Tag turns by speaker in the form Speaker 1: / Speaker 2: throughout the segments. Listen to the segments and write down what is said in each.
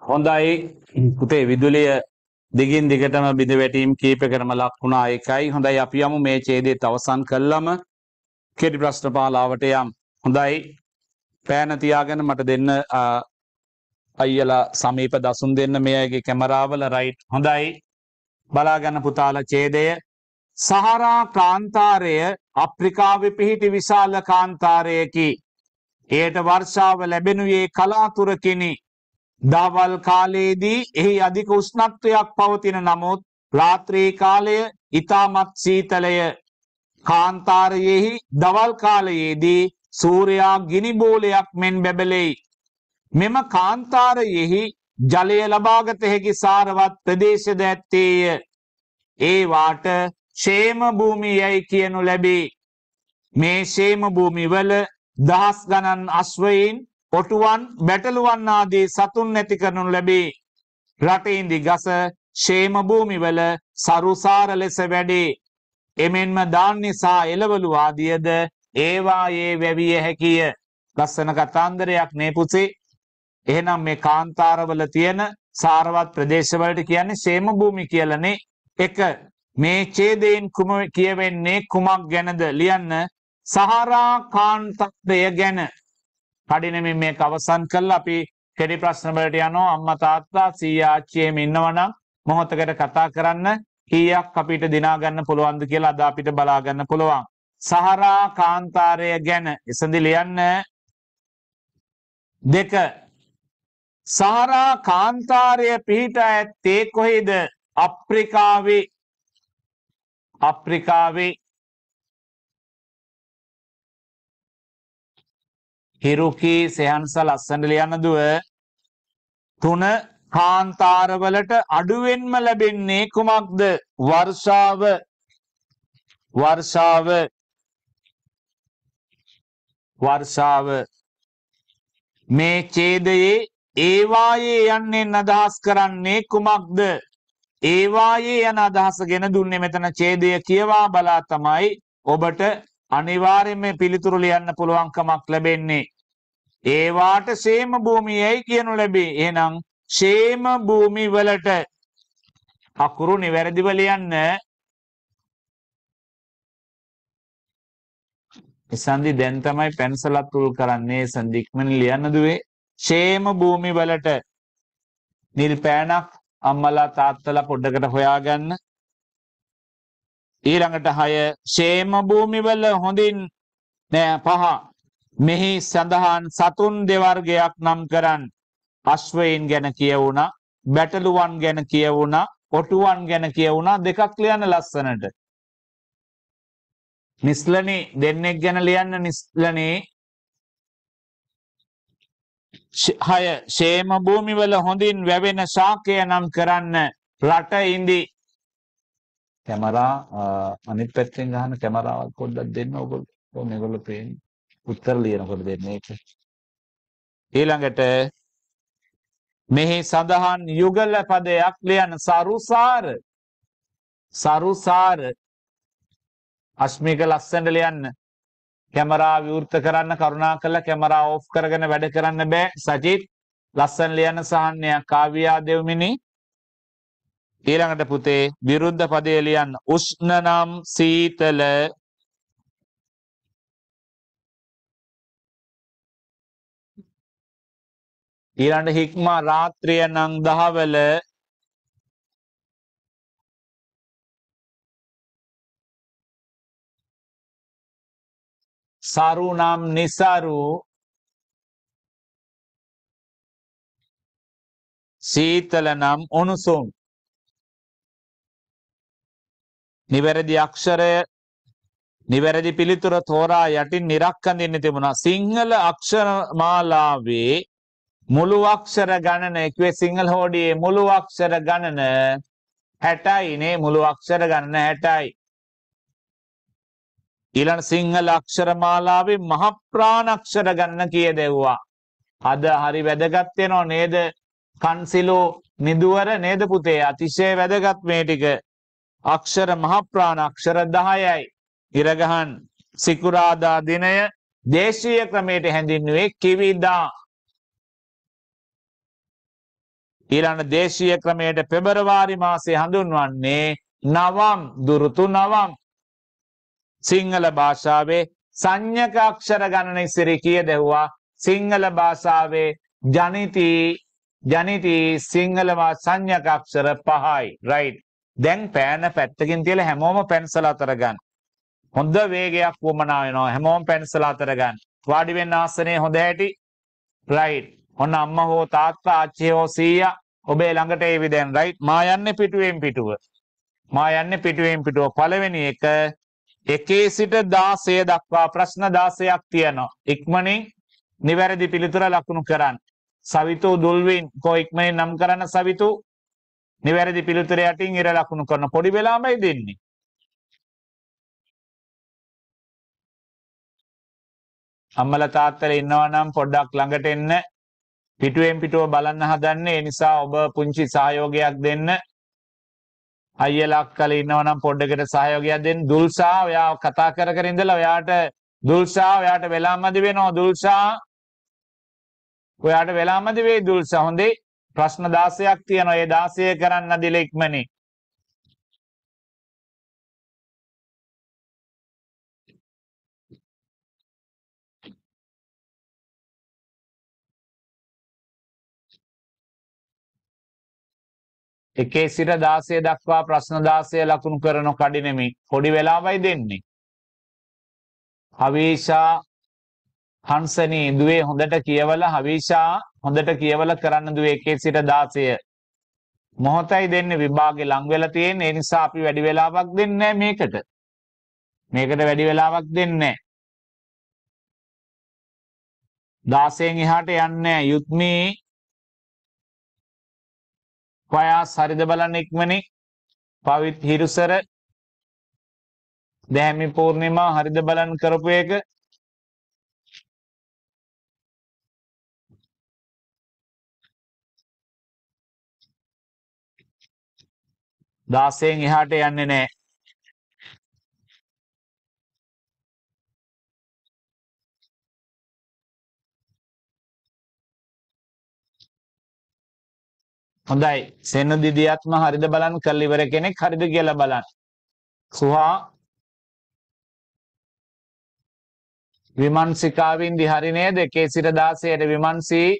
Speaker 1: හොඳයි පුතේ විදුලිය දිගින් දිගටම බිඳවැටීම් කීපකටම ලක් වුණා එකයි හොඳයි අපි යමු මේ ඡේදයේ අවසන් කළාම කෙටි ප්‍රශ්න පාලාවට යම් හොඳයි පෑන තියාගෙන මට දෙන්න අයියලා සමීප දසුන් දෙන්න මේ අයගේ කැමරාවල රයිට් හොඳයි බලාගන්න පුතාල ඡේදය සහරා කාන්තාරය අප්‍රිකාවේ පිහිටි විශාල කාන්තාරයකි එයට වර්ෂාව ලැබෙනුයේ කලාතුරකිනි දවල් කාලයේදී එහි අධික උෂ්ණත්වයක් පවතින නමුත් රාත්‍රී කාලය ඊටමත් සීතලය කාන්තාරයේහි දවල් කාලයේදී සූර්යා ගිනි බෝලයක් මෙන් බැබලෙයි මෙම කාන්තාරයෙහි ජලය ලබාගත හැකි සාරවත් ප්‍රදේශද ඇත්තේය ඒ වාට ෂේම භූමියයි කියනු ලැබේ මේ ෂේම භූමිවල දහස් ගණන් අශ්වයින් ඔටුවන් බැටළුවන් ආදී සතුන් නැති කරනු ලැබේ. රටේන්දි ගස ෂේම භූමිවල සරුසාර ලෙස වැඩේ. එමෙන්ම ධාන්‍ය සහ එළවලු ආදියද ඒවායේ වැවිය හැකිය. ලස්සන කතාන්දරයක් මේ පුතේ. එහෙනම් මේ කාන්තාරවල තියෙන සාරවත් ප්‍රදේශවලට කියන්නේ ෂේම භූමි කියලානේ. එක මේ ඡේදයෙන් කුම කියවෙන්නේ කුමක් ගැනද ලියන්න සහරා කාන්තාරය ගැන කඩිනමින් මේක අවසන් කරලා අපි කෙඩි ප්‍රශ්න වලට යනවා අම්මා තාත්තා සීයා ආච්චියේම ඉන්නවනම් මොහොතකට කතා කරන්න කීයක් අපිට දිනා ගන්න පුළුවන්ද කියලා අද අපිට බලා ගන්න පුළුවන්. සහරා කාන්තාරය ගැන එසඳි ලියන්න දෙක සහරා කාන්තාරය පිහිට ඇත්තේ කොහෙද අප්‍රිකාවේ අප්‍රිකාවේ
Speaker 2: හිරුකී සෙහන්ස
Speaker 1: ලස්සන ලියනදුව තුන කාන්තාරවලට අඩුවෙන්ම ලැබෙන්නේ කුමක්ද වර්ෂාව වර්ෂාව වර්ෂාව මේ ඡේදයේ ඒවායේ යන්නෙන් අදහස් කරන්නේ කුමක්ද ඒවායේ යන අදහසගෙන දුන්නේ මෙතන ඡේදය කියවා බලා තමයි ඔබට අනිවාර්යයෙන්ම පිළිතුරු ලියන්න පුළුවන්කමක් ලැබෙන්නේ ඒවාට සේම භූමියයි කියනු ලැබේ. එහෙනම් සේම භූමි වලට අකුරු නිවැරදිව ලියන්න සන්දි දැන් තමයි පැන්සලත් උල් කරන්නේ සන්දික්මන ලියන්න දුවේ ෂේම භූමි වලට නිල් පෑනක් අම්මලා තාත්තලා පොඩ්ඩකට හොයාගන්න ඊළඟට හය ෂේම භූමි වල හොඳින් නෑ පහ මෙහි සඳහන් සතුන් දෙවර්ගයක් නම් කරන් අශ්වයෙන් ගැන කියවුණා බැටලුවන් ගැන කියවුණා ඔටුවන් ගැන කියවුණා දෙකක් ලියන්න ලස්සනට නිස්ලනේ දෙන්නෙක් ගැන ලියන්න නිස්ලනේ හය ශේම භූමිවල හොඳින් වැවෙන ශාකය නම් කරන්න රට ඉදි කැමරා අනිත් පැත්තෙන් ගහන කැමරාවක් පොඩ්ඩක් දෙන්න ඔගොල්ලෝ මේගොල්ලෝ පේන්නේ උත්තර ලියනකොට දෙන්නේ එක. ඊළඟට මෙහි සඳහන් යුගල පදයක් ලියන සරුසාර සරුසාර අශ්මික ලස්සනට ලියන්න කැමරා විවෘත කරන්න කරුණා කළා කැමරා ඕෆ් කරගෙන වැඩ කරන්න බෑ සජිත් ලස්සන ලියන්න සහන්නයක් කාව්‍යා දෙවමිනි ඊළඟට පුතේ විරුද්ධ පදේ ලියන්න උෂ්ණ නම් සීතල
Speaker 2: ඊළඟ හික්මා රාත්‍රිය නම් දහවල සරු නම් නිසරු සීතල නම් උණුසුම්
Speaker 1: නිවැරදි අක්ෂරය නිවැරදි පිළිතුර තෝරා යටින් නිරක්කඳින්න තිබුණා සිංහල අක්ෂර මාලාවේ මුළු අක්ෂර ගණන එකේ සිංහල හෝඩියේ මුළු අක්ෂර ගණන 60යි නේ මුළු අක්ෂර ගණන 60යි ඊළඟ සිංහල අක්ෂර මාලාවේ මහ ප්‍රාණ අක්ෂර ගණන කියදෙව්වා අද හරි වැදගත් වෙනව නේද කන්සිලෝ නිදුවර නේද පුතේ අතිශය වැදගත් මේ ටික අක්ෂර මහ ප්‍රාණ අක්ෂර 10යි ඉරගහන් සිකුරාදා දිනය දේශීය ක්‍රමයට හැඳින්වුවේ කිවිදා ඊළඟ දේශීය ක්‍රමයට පෙබරවාරි මාසේ හඳුන්වන්නේ නවම් දුරුතු නවම් සිංහල භාෂාවේ සංඥක අක්ෂර ගණන ඉසිරි කිය දෙව්වා සිංහල භාෂාවේ ජනිති ජනිති සිංහලවා සංඥක අක්ෂර පහයි රයිට් දැන් පෑන පැත්තකින් තියලා හැමෝම පැන්සලා අතරගන්න හොඳ වේගයක් වමනා වෙනවා හැමෝම පැන්සලා අතරගන්න වාඩි වෙන්න ආසනේ හොඳ ඇති රයිට් ඔන්න අම්මා හෝ තාත්තා අච්චි හෝ සීයා ඔබේ ළඟට ඒවි දැන් රයිට් මා යන්නේ පිටුවෙන් පිටුව මා යන්නේ පිටුවෙන් පිටුව පළවෙනි එක එකේ සිට 16 දක්වා ප්‍රශ්න 16ක් තියෙනවා ඉක්මනින් නිවැරදි පිළිතුර ලකුණු කරන්න සවිතු දුල්වින් කෝ ඉක්මනින් නම් කරන්න සවිතු නිවැරදි පිළිතුර යටින් ඉර ලකුණු කරන පොඩි වෙලාමයි දෙන්නේ අම්මලා තාත්තලා ඉන්නවා නම් පොඩ්ඩක් ළඟට එන්න පිටුවෙන් පිටුව බලන්න හදන්නේ. ඒ නිසා ඔබ පුංචි සහයෝගයක් දෙන්න. අයියලා අක්කලා ඉන්නවා නම් පොඩ්ඩකට සහයෝගයක් දෙන්න. දුල්සා ඔයා කතා කර කර ඉඳලා ඔයාට දුල්සා ඔයාට වෙලාමදි වෙනවා දුල්සා. ඔයාට වෙලාමදි වෙයි දුල්සා. හොඳේ. ප්‍රශ්න 16ක් තියෙනවා. ඒ 16 කරන්න දිල
Speaker 2: ඉක්මනින්. එකේ සිට
Speaker 1: 16 දක්වා ප්‍රශ්න 16 ලකුණු කරන කඩිනමි පොඩි වෙලාවයි දෙන්නේ. හවීෂා හංසනී දුවේ හොඳට කියවලා හවීෂා හොඳට කියවලා කරන්න දුවේ එකේ සිට 16. මොහොතයි දෙන්නේ විභාගේ ලඟ වෙලා තියෙන ඒ නිසා අපි වැඩි වෙලාවක් දෙන්නේ මේකට. මේකට වැඩි වෙලාවක් දෙන්නේ 16න් එහාට
Speaker 2: යන්නේ යුත්මී පයාස් හරිද බලන්න ඉක්මනේ පවිත් හිරුසර දැහැමි පූර්ණිමා හරිද බලන් කරපු එක දාසයෙන් එහාට යන්නේ නැහැ හොඳයි. සෙන දිදියත්ම හරිද
Speaker 1: බලන්න කරලා ඉවර කෙනෙක් හරිද කියලා බලන්න. සුහා විමන්සිකාවින් දිහරි නේද? එකේ සිට 16ට විමන්සී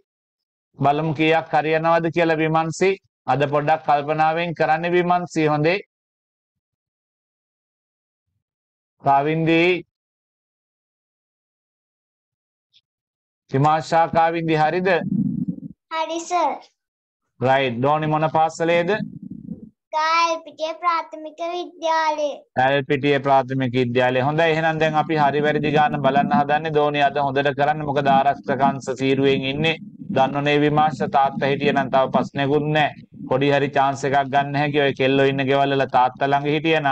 Speaker 1: බලමු කීයක් හරියනවද කියලා විමන්සි අද පොඩ්ඩක් කල්පනාවෙන් කරන්න විමන්සි හොඳේ කාවින්දි හිමාශා කාවින්දි හරිද
Speaker 3: හරි සර්
Speaker 1: රයිට් ඩෝනි මොන පාසලේද?
Speaker 3: එල්පිටිය ප්‍රාථමික විද්‍යාලය.
Speaker 1: එල්පිටිය ප්‍රාථමික විද්‍යාලය. හොඳයි එහෙනම් දැන් අපි හරි වැරදි ගන්න බලන්න හදන්නේ ධෝනි අද හොඳට කරන්න මොකද ආරක්ෂක අංශ සීරුවෙන් ඉන්නේ. දන්නෝනේ විමාශ තාත්තා හිටියනම් තව ප්‍රශ්නෙකුත් නැහැ. පොඩි හරි chance එකක් ගන්න හැකි ඔය කෙල්ලෝ ඉන්න ගෙවල් වල තාත්තා ළඟ හිටියනම්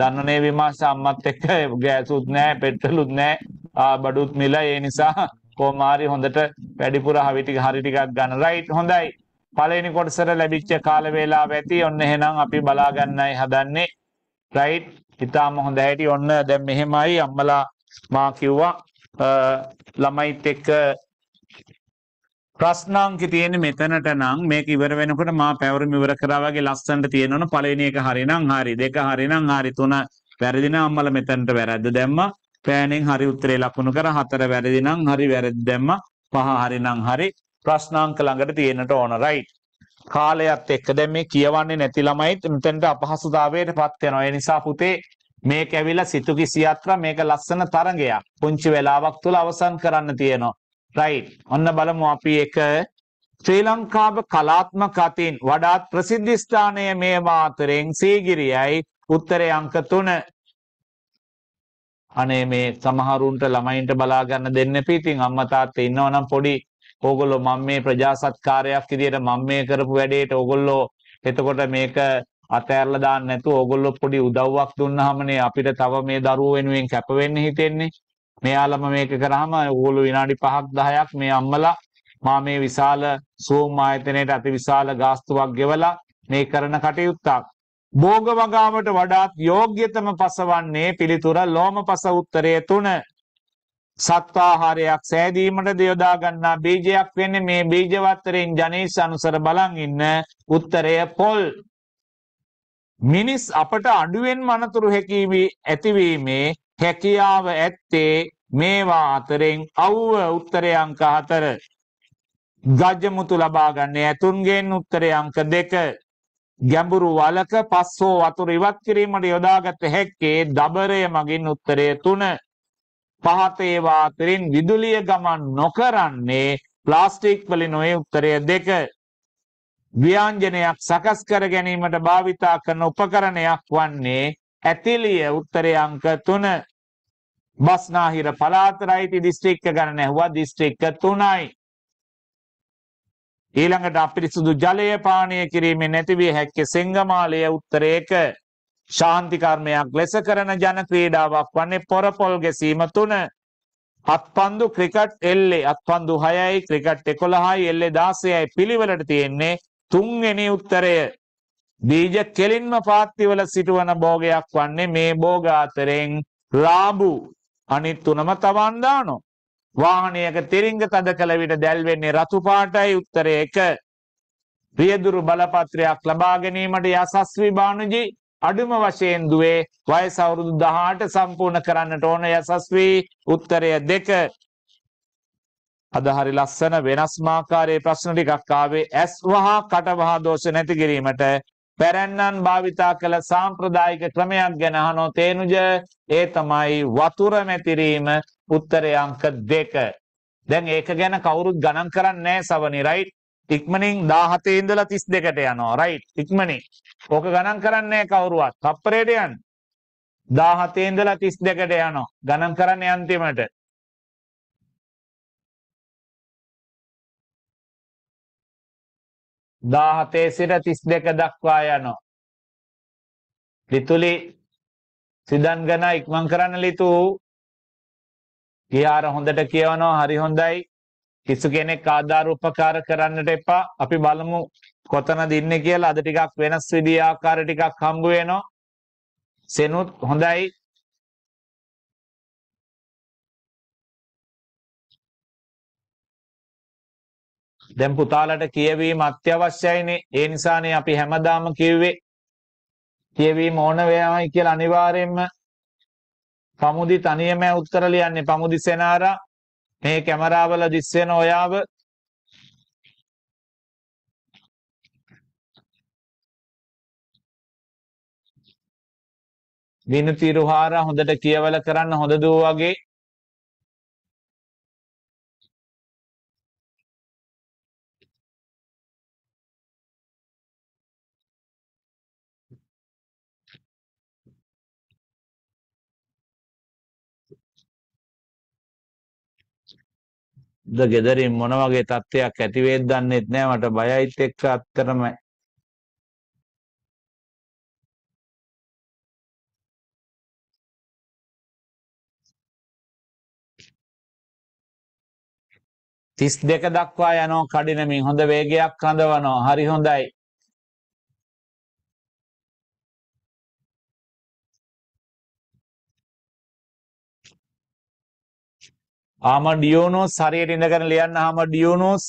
Speaker 1: දන්නෝනේ විමාශ අම්මත් එක්ක ගෑසුත් නැහැ, පෙට්‍රලුත් නැහැ, බඩුත් මිල. ඒ නිසා කොහොම හරි හොඳට වැඩිපුර හවි ටික හරි ටිකක් ගන්න. රයිට් හොඳයි. පළවෙනි කොටසට ලැබිච්ච කාල වේලාව ඇති. ඔන්න එහෙනම් අපි බලා ගන්නයි හදන්නේ. right? ඊටාම හොඳ හැටි ඔන්න දැන් මෙහෙමයි අම්මලා මා කිව්වා ළමයිත් එක්ක ප්‍රශ්නාංක තියෙන මෙතනට නම් මේක ඉවර වෙනකොට මා පැවරුම ඉවර කරා වගේ ලස්සනට තියෙනවනේ පළවෙනි එක හරිනම් හරි දෙක හරිනම් හරි තුන වැරදි නම් අම්මලා මෙතනට වැරද්ද දැම්මා පෑනෙන් හරි උත්තරේ ලකුණු කර හතර වැරදි නම් හරි වැරදි දැම්මා පහ හරිනම් හරි ප්‍රශ්නාංක ළඟට තියෙන්නට ඕන රයිට් කාලයත් එක්ක දැන් මේ කියවන්නේ නැති ළමයිත් උන්ටන්ට අපහසුතාවයට පත් වෙනවා ඒ නිසා පුතේ මේක ඇවිල්ලා සිතු කිසියත්‍ර මේක ලස්සන තරඟයක් පුංචි වෙලාවක් තුල අවසන් කරන්න තියෙනවා රයිට් ඔන්න බලමු අපි එක ශ්‍රී ලංකාව කලාත්මක අතින් වඩාත් ප්‍රසිද්ධ ස්ථානය මේ මාතරෙන් සීගිරියයි උත්තරේ අංක 3 අනේ මේ සමහරුන්ට ළමයින්ට බලා ගන්න දෙන්න පිටින් අම්මා තාත්තා ඉන්නවනම් පොඩි ඕගොල්ලෝ මම මේ ප්‍රජා සත්කාරයක් විදියට මම මේ කරපු වැඩේට ඕගොල්ලෝ එතකොට මේක අතෑරලා දාන්න නැතුව ඕගොල්ලෝ පොඩි උදව්වක් දුන්නාමනේ අපිට තව මේ දරුවෝ වෙනුවෙන් කැප වෙන්න හිතෙන්නේ. මෙයාලම මේක කරාම ඕගොල්ලෝ විනාඩි 5ක් 10ක් මේ අම්මලා මා මේ විශාල සෝම් ආයතනයේ අති විශාල ගාස්තුවක් ගෙවලා මේ කරන කටයුත්තක් භෝග වගාවට වඩාත් යෝග්‍යතම පසවන්නේ පිළිතුර ලෝම පස උත්තරය තුන සත්වාහාරයක් සෑදීමට යොදා ගන්නා බීජයක් වෙන්නේ මේ බීජ වතරෙන් ජනේෂ අනුසර බලන් ඉන්න උත්තරය පොල් මිනිස් අපට අඩුවෙන් මනතුරු හැකීමේ ඇතිවීමේ හැකියාව ඇත්තේ මේවා අතරෙන් අව්ව උත්තරය අංක 4 ගජමුතු ලබා ගන්නේ ඇතුන්ගෙන් උත්තරය අංක 2 ගැඹුරු වලක පස්සෝ වතුර ඉවත් කිරීමට යොදාගත හැක්කේ දබරය මගින් උත්තරය 3 පහත් ඒවා අතරින් විදුලිය ගමන් නොකරන්නේ ප්ලාස්ටික් වලින් ඔය උත්තරය දෙක ව්‍යංජනයක් සකස් කර ගැනීමට භාවිතා කරන උපකරණයක් වන්නේ ඇතිලිය උත්තරය අංක 3 බස්නාහිර පළාත රයිති දිස්ත්‍රික්ක ගණන ඇහුවා දිස්ත්‍රික්ක 3යි ඊළඟට අපිරිසුදු ජලය පානය කිරීමේ නැතිවිය හැක්කේ සෙංගමාලය උත්තරයක ශාන්ති කර්මයක් ලෙස කරන ජන ක්‍රීඩාවක් වන්නේ පොරපොල් ගැසීම තුන. අත්පන්දු ක්‍රිකට් එල්ලේ අත්පන්දු 6යි ක්‍රිකට් 11යි එල්ලේ 16යි පිළිවෙලට තියෙන්නේ තුන්වෙනි උත්තරය. බීජ කෙලින්ම පාත්තිවල සිටවන භෝගයක් වන්නේ මේ භෝග අතරෙන් රාබු අනිත් තුනම තවන් දානවා. වාහනයක තිරිංග තද කළ විට දැල්වෙන්නේ රතු පාටයි උත්තරය 1. රියදුරු බලපත්‍රයක් ලබා ගැනීමට යසස්වි බානුජී අඩුම වශයෙන් දුවේ වයස අවුරුදු 18 සම්පූර්ණ කරන්නට ඕන යසස්වී උත්තරය දෙක අද හරි ලස්සන වෙනස් මාකාරයේ ප්‍රශ්න ටිකක් ආවේ ඇස් වහා කට වහා දෝෂ නැති කිරීමට පැරැන්නන් භාවිතා කළ සාම්ප්‍රදායික ක්‍රමයක් ගැන අහනෝ තේනුජ ඒ තමයි වතුර මෙතිරීම උත්තරේ අංක 2 දැන් ඒක ගැන කවුරුත් ගණන් කරන්නේ නැහැ සවනි රයිට් ඉක්මනින් 17 ඉඳලා 32ට යනවා රයිට් ඉක්මනින් ඕක ගණන් කරන්නේ කවුරුවත් තප්පරයට යන්න 17 ඉඳලා 32ට යනවා
Speaker 2: ගණන් කරන්නේ අන්තිමට දාහතේ සිට තිස් දෙක දක්වා යනවා.
Speaker 1: ලිතුලි සිදන් ගන ඉක්මන් කරන්න ලිතු ගියාර හොඳට කියවනවා හරි හොඳයි කිසි කෙනෙක් ආධාර උපකාර කරන්නට එපා. අපි බලමු කොතනද ඉන්නේ කියලා. අද ටිකක් වෙනස් විදි ආකාර ටිකක් හම්බ වෙනවා. සෙනුත් හොඳයි. දැන් පුතාලට කියවීම අත්‍යවශ්‍යයිනේ. ඒ නිසානේ අපි හැමදාම කිව්වේ කියවීම ඕන වේවයි කියලා අනිවාර්යයෙන්ම පමුදි තනියම උත්තර ලියන්නේ පමුදි සෙනාරා මේ කැමරාවල දිස් වෙන ඔයාව
Speaker 2: විනති රුහාර හොඳට කියවල කරන්න හොඳ දෝ වගේ ද gederin මොන වගේ තත්ත්වයක් ඇති වේද දන්නේත් නෑ මට බයයිත් එක්ක අත්‍තරම තිස් දෙක දක්වා යනෝ කඩිනමින් හොඳ වේගයක් හඳවනෝ හරි හොඳයි
Speaker 1: ආමඩියෝනෝස් හරියට ඉඳගෙන ලියන්න ආමඩියෝනෝස්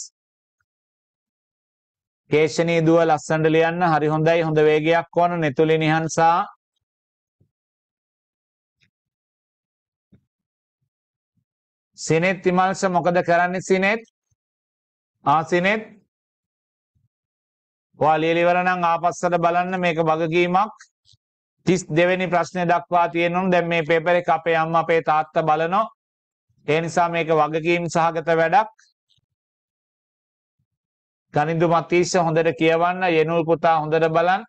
Speaker 1: කේශණී දුව ලස්සනට ලියන්න හරි හොඳයි හොඳ වේගයක්
Speaker 2: ඕන නෙතුලි නිහන්සා
Speaker 1: සිනෙත් විමල්ස මොකද කරන්නේ සිනෙත් ආ සිනෙත් ඔයා ලියලා ඉවර නම් ආපස්සට බලන්න මේක වගකීමක් 32 වෙනි ප්‍රශ්නේ දක්වා තියෙනවා දැන් මේ පේපර් එක අපේ අම්මා අපේ තාත්තා බලනවා ඒ නිසා මේක වගකීම් සහගත වැඩක්. ගනිදු මතීෂ හොඳට කියවන්න, යනුල් පුතා හොඳට බලන්න.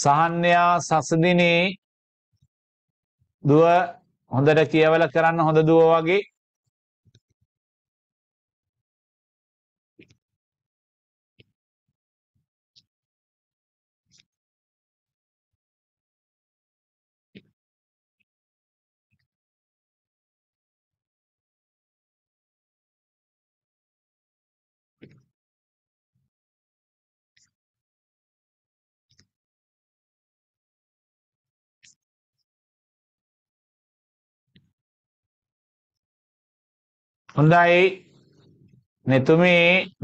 Speaker 1: සහන්‍යා සසදිනේ දුව හොඳට කියවලා කරන්න හොඳ දුව වගේ
Speaker 2: හොඳයි මෙතුමි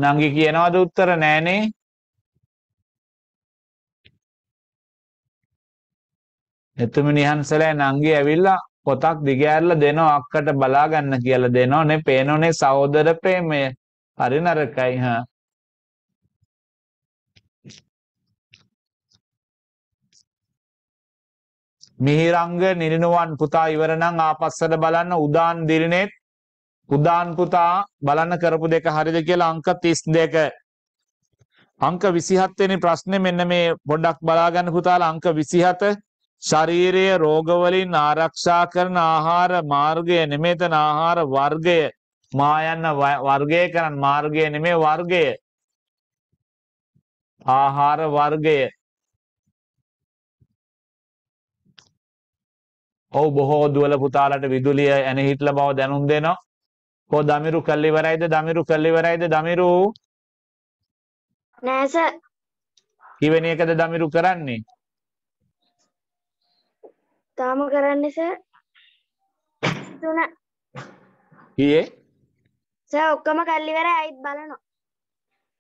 Speaker 2: නංගි කියනවද උත්තර නෑනේ
Speaker 1: මෙතුමි නිහන්සලා නංගි ඇවිල්ලා පොතක් දිග ඇරලා දෙනවා අක්කට බලා ගන්න කියලා දෙනෝනේ පේනෝනේ සහෝදර ප්‍රේමය හරි නරකයි හා මිහිරංග නිරිනුවන් පුතා ඉවර නම් ආපස්සට බලන්න උදාන් දිරිනේත් උදාන් පුතා බලන්න කරපු දෙක හරිද කියලා අංක 32. අංක 27 වෙනි ප්‍රශ්නේ මෙන්න මේ පොඩ්ඩක් බලාගන්න පුතාලා අංක 27 ශාරීරිය රෝගවලින් ආරක්ෂා කරන ආහාර මාර්ගය නෙමෙතන ආහාර වර්ගය මායන්න වර්ගය කරන මාර්ගය නෙමේ වර්ගය ආහාර වර්ගය ඔව් බොහෝ දුවල පුතාලට විදුලිය ඇන හිටල බව දැනුම් දෙනවා කෝ දමිරු කල්ලිවරයිද දමිරු කල්ලිවරයිද දමිරු නෑ සර් කිවෙන එකද දමිරු කරන්නේ
Speaker 3: තාම කරන්නේ සර් තුන කීයේ සර් ඔක්කොම කල්ලිවරයි ආයිත් බලනවා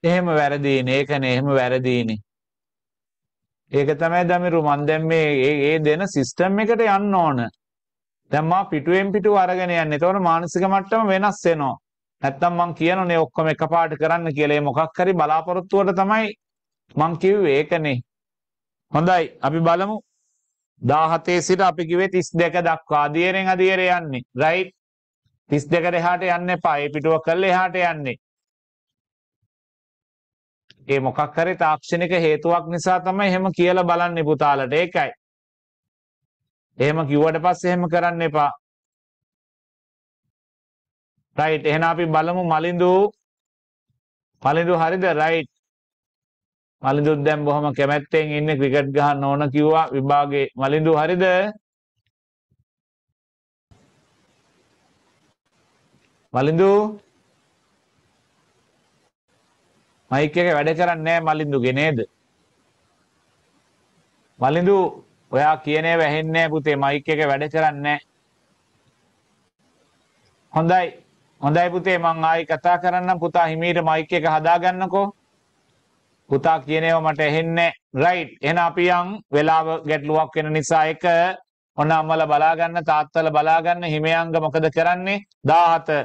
Speaker 1: එහෙම වැරදීනේ ඒකනේ එහෙම වැරදීනේ ඒක තමයි දමිරු මන් දැන් මේ ඒ දෙන සිස්ටම් එකට යන්න ඕන දැන් මා පිටුවෙන් පිටුව අරගෙන යන්නේ. ඒතකොට මානසික මට්ටම වෙනස් වෙනවා. නැත්තම් මං කියනනේ ඔක්කොම එකපාරට කරන්න කියලා ඒ මොකක් හරි බලාපොරොත්තුවට තමයි මං කිව්වේ ඒකනේ. හොඳයි අපි බලමු 17 සිට අපි කිව්වේ 32 දක්වා අධීරෙන් අධීරේ යන්නේ. රයිට් 32 එහාට යන්න එපා. ඒ පිටුව කළේ එහාට යන්නේ. ඒ මොකක් හරි තාක්ෂණික හේතුවක් නිසා තමයි එහෙම කියලා බලන්නේ පුතාලට. ඒකයි. එහෙම කිව්වට පස්සේ එහෙම කරන්න එපා. රයිට් එහෙනම් අපි බලමු මලින්දු මලින්දු හරිද රයිට් මලින්දුත් දැන් බොහොම කැමැත්තෙන් ඉන්නේ ක්‍රිකට් ගහන්න ඕන කිව්වා විභාගේ මලින්දු හරිද මලින්දු මයික් එක වැඩ කරන්නේ නැහැ මලින්දුගේ නේද මලින්දු ඔයා කියනේ වැහෙන්නේ පුතේ මයික් එක වැඩ කරන්නේ හොඳයි හොඳයි පුතේ මං ආයි කතා කරන්නම් පුතා හිමීට මයික් එක හදාගන්නකෝ පුතා කියනේව මට ඇහෙන්නේ රයිට් එහෙනම් අපි යන් වෙලාව ගැටලුවක් වෙන නිසා එක ඔන්න අම්මලා බලා ගන්න තාත්තලා බලා ගන්න හිමයන්ග මොකද කරන්නේ 17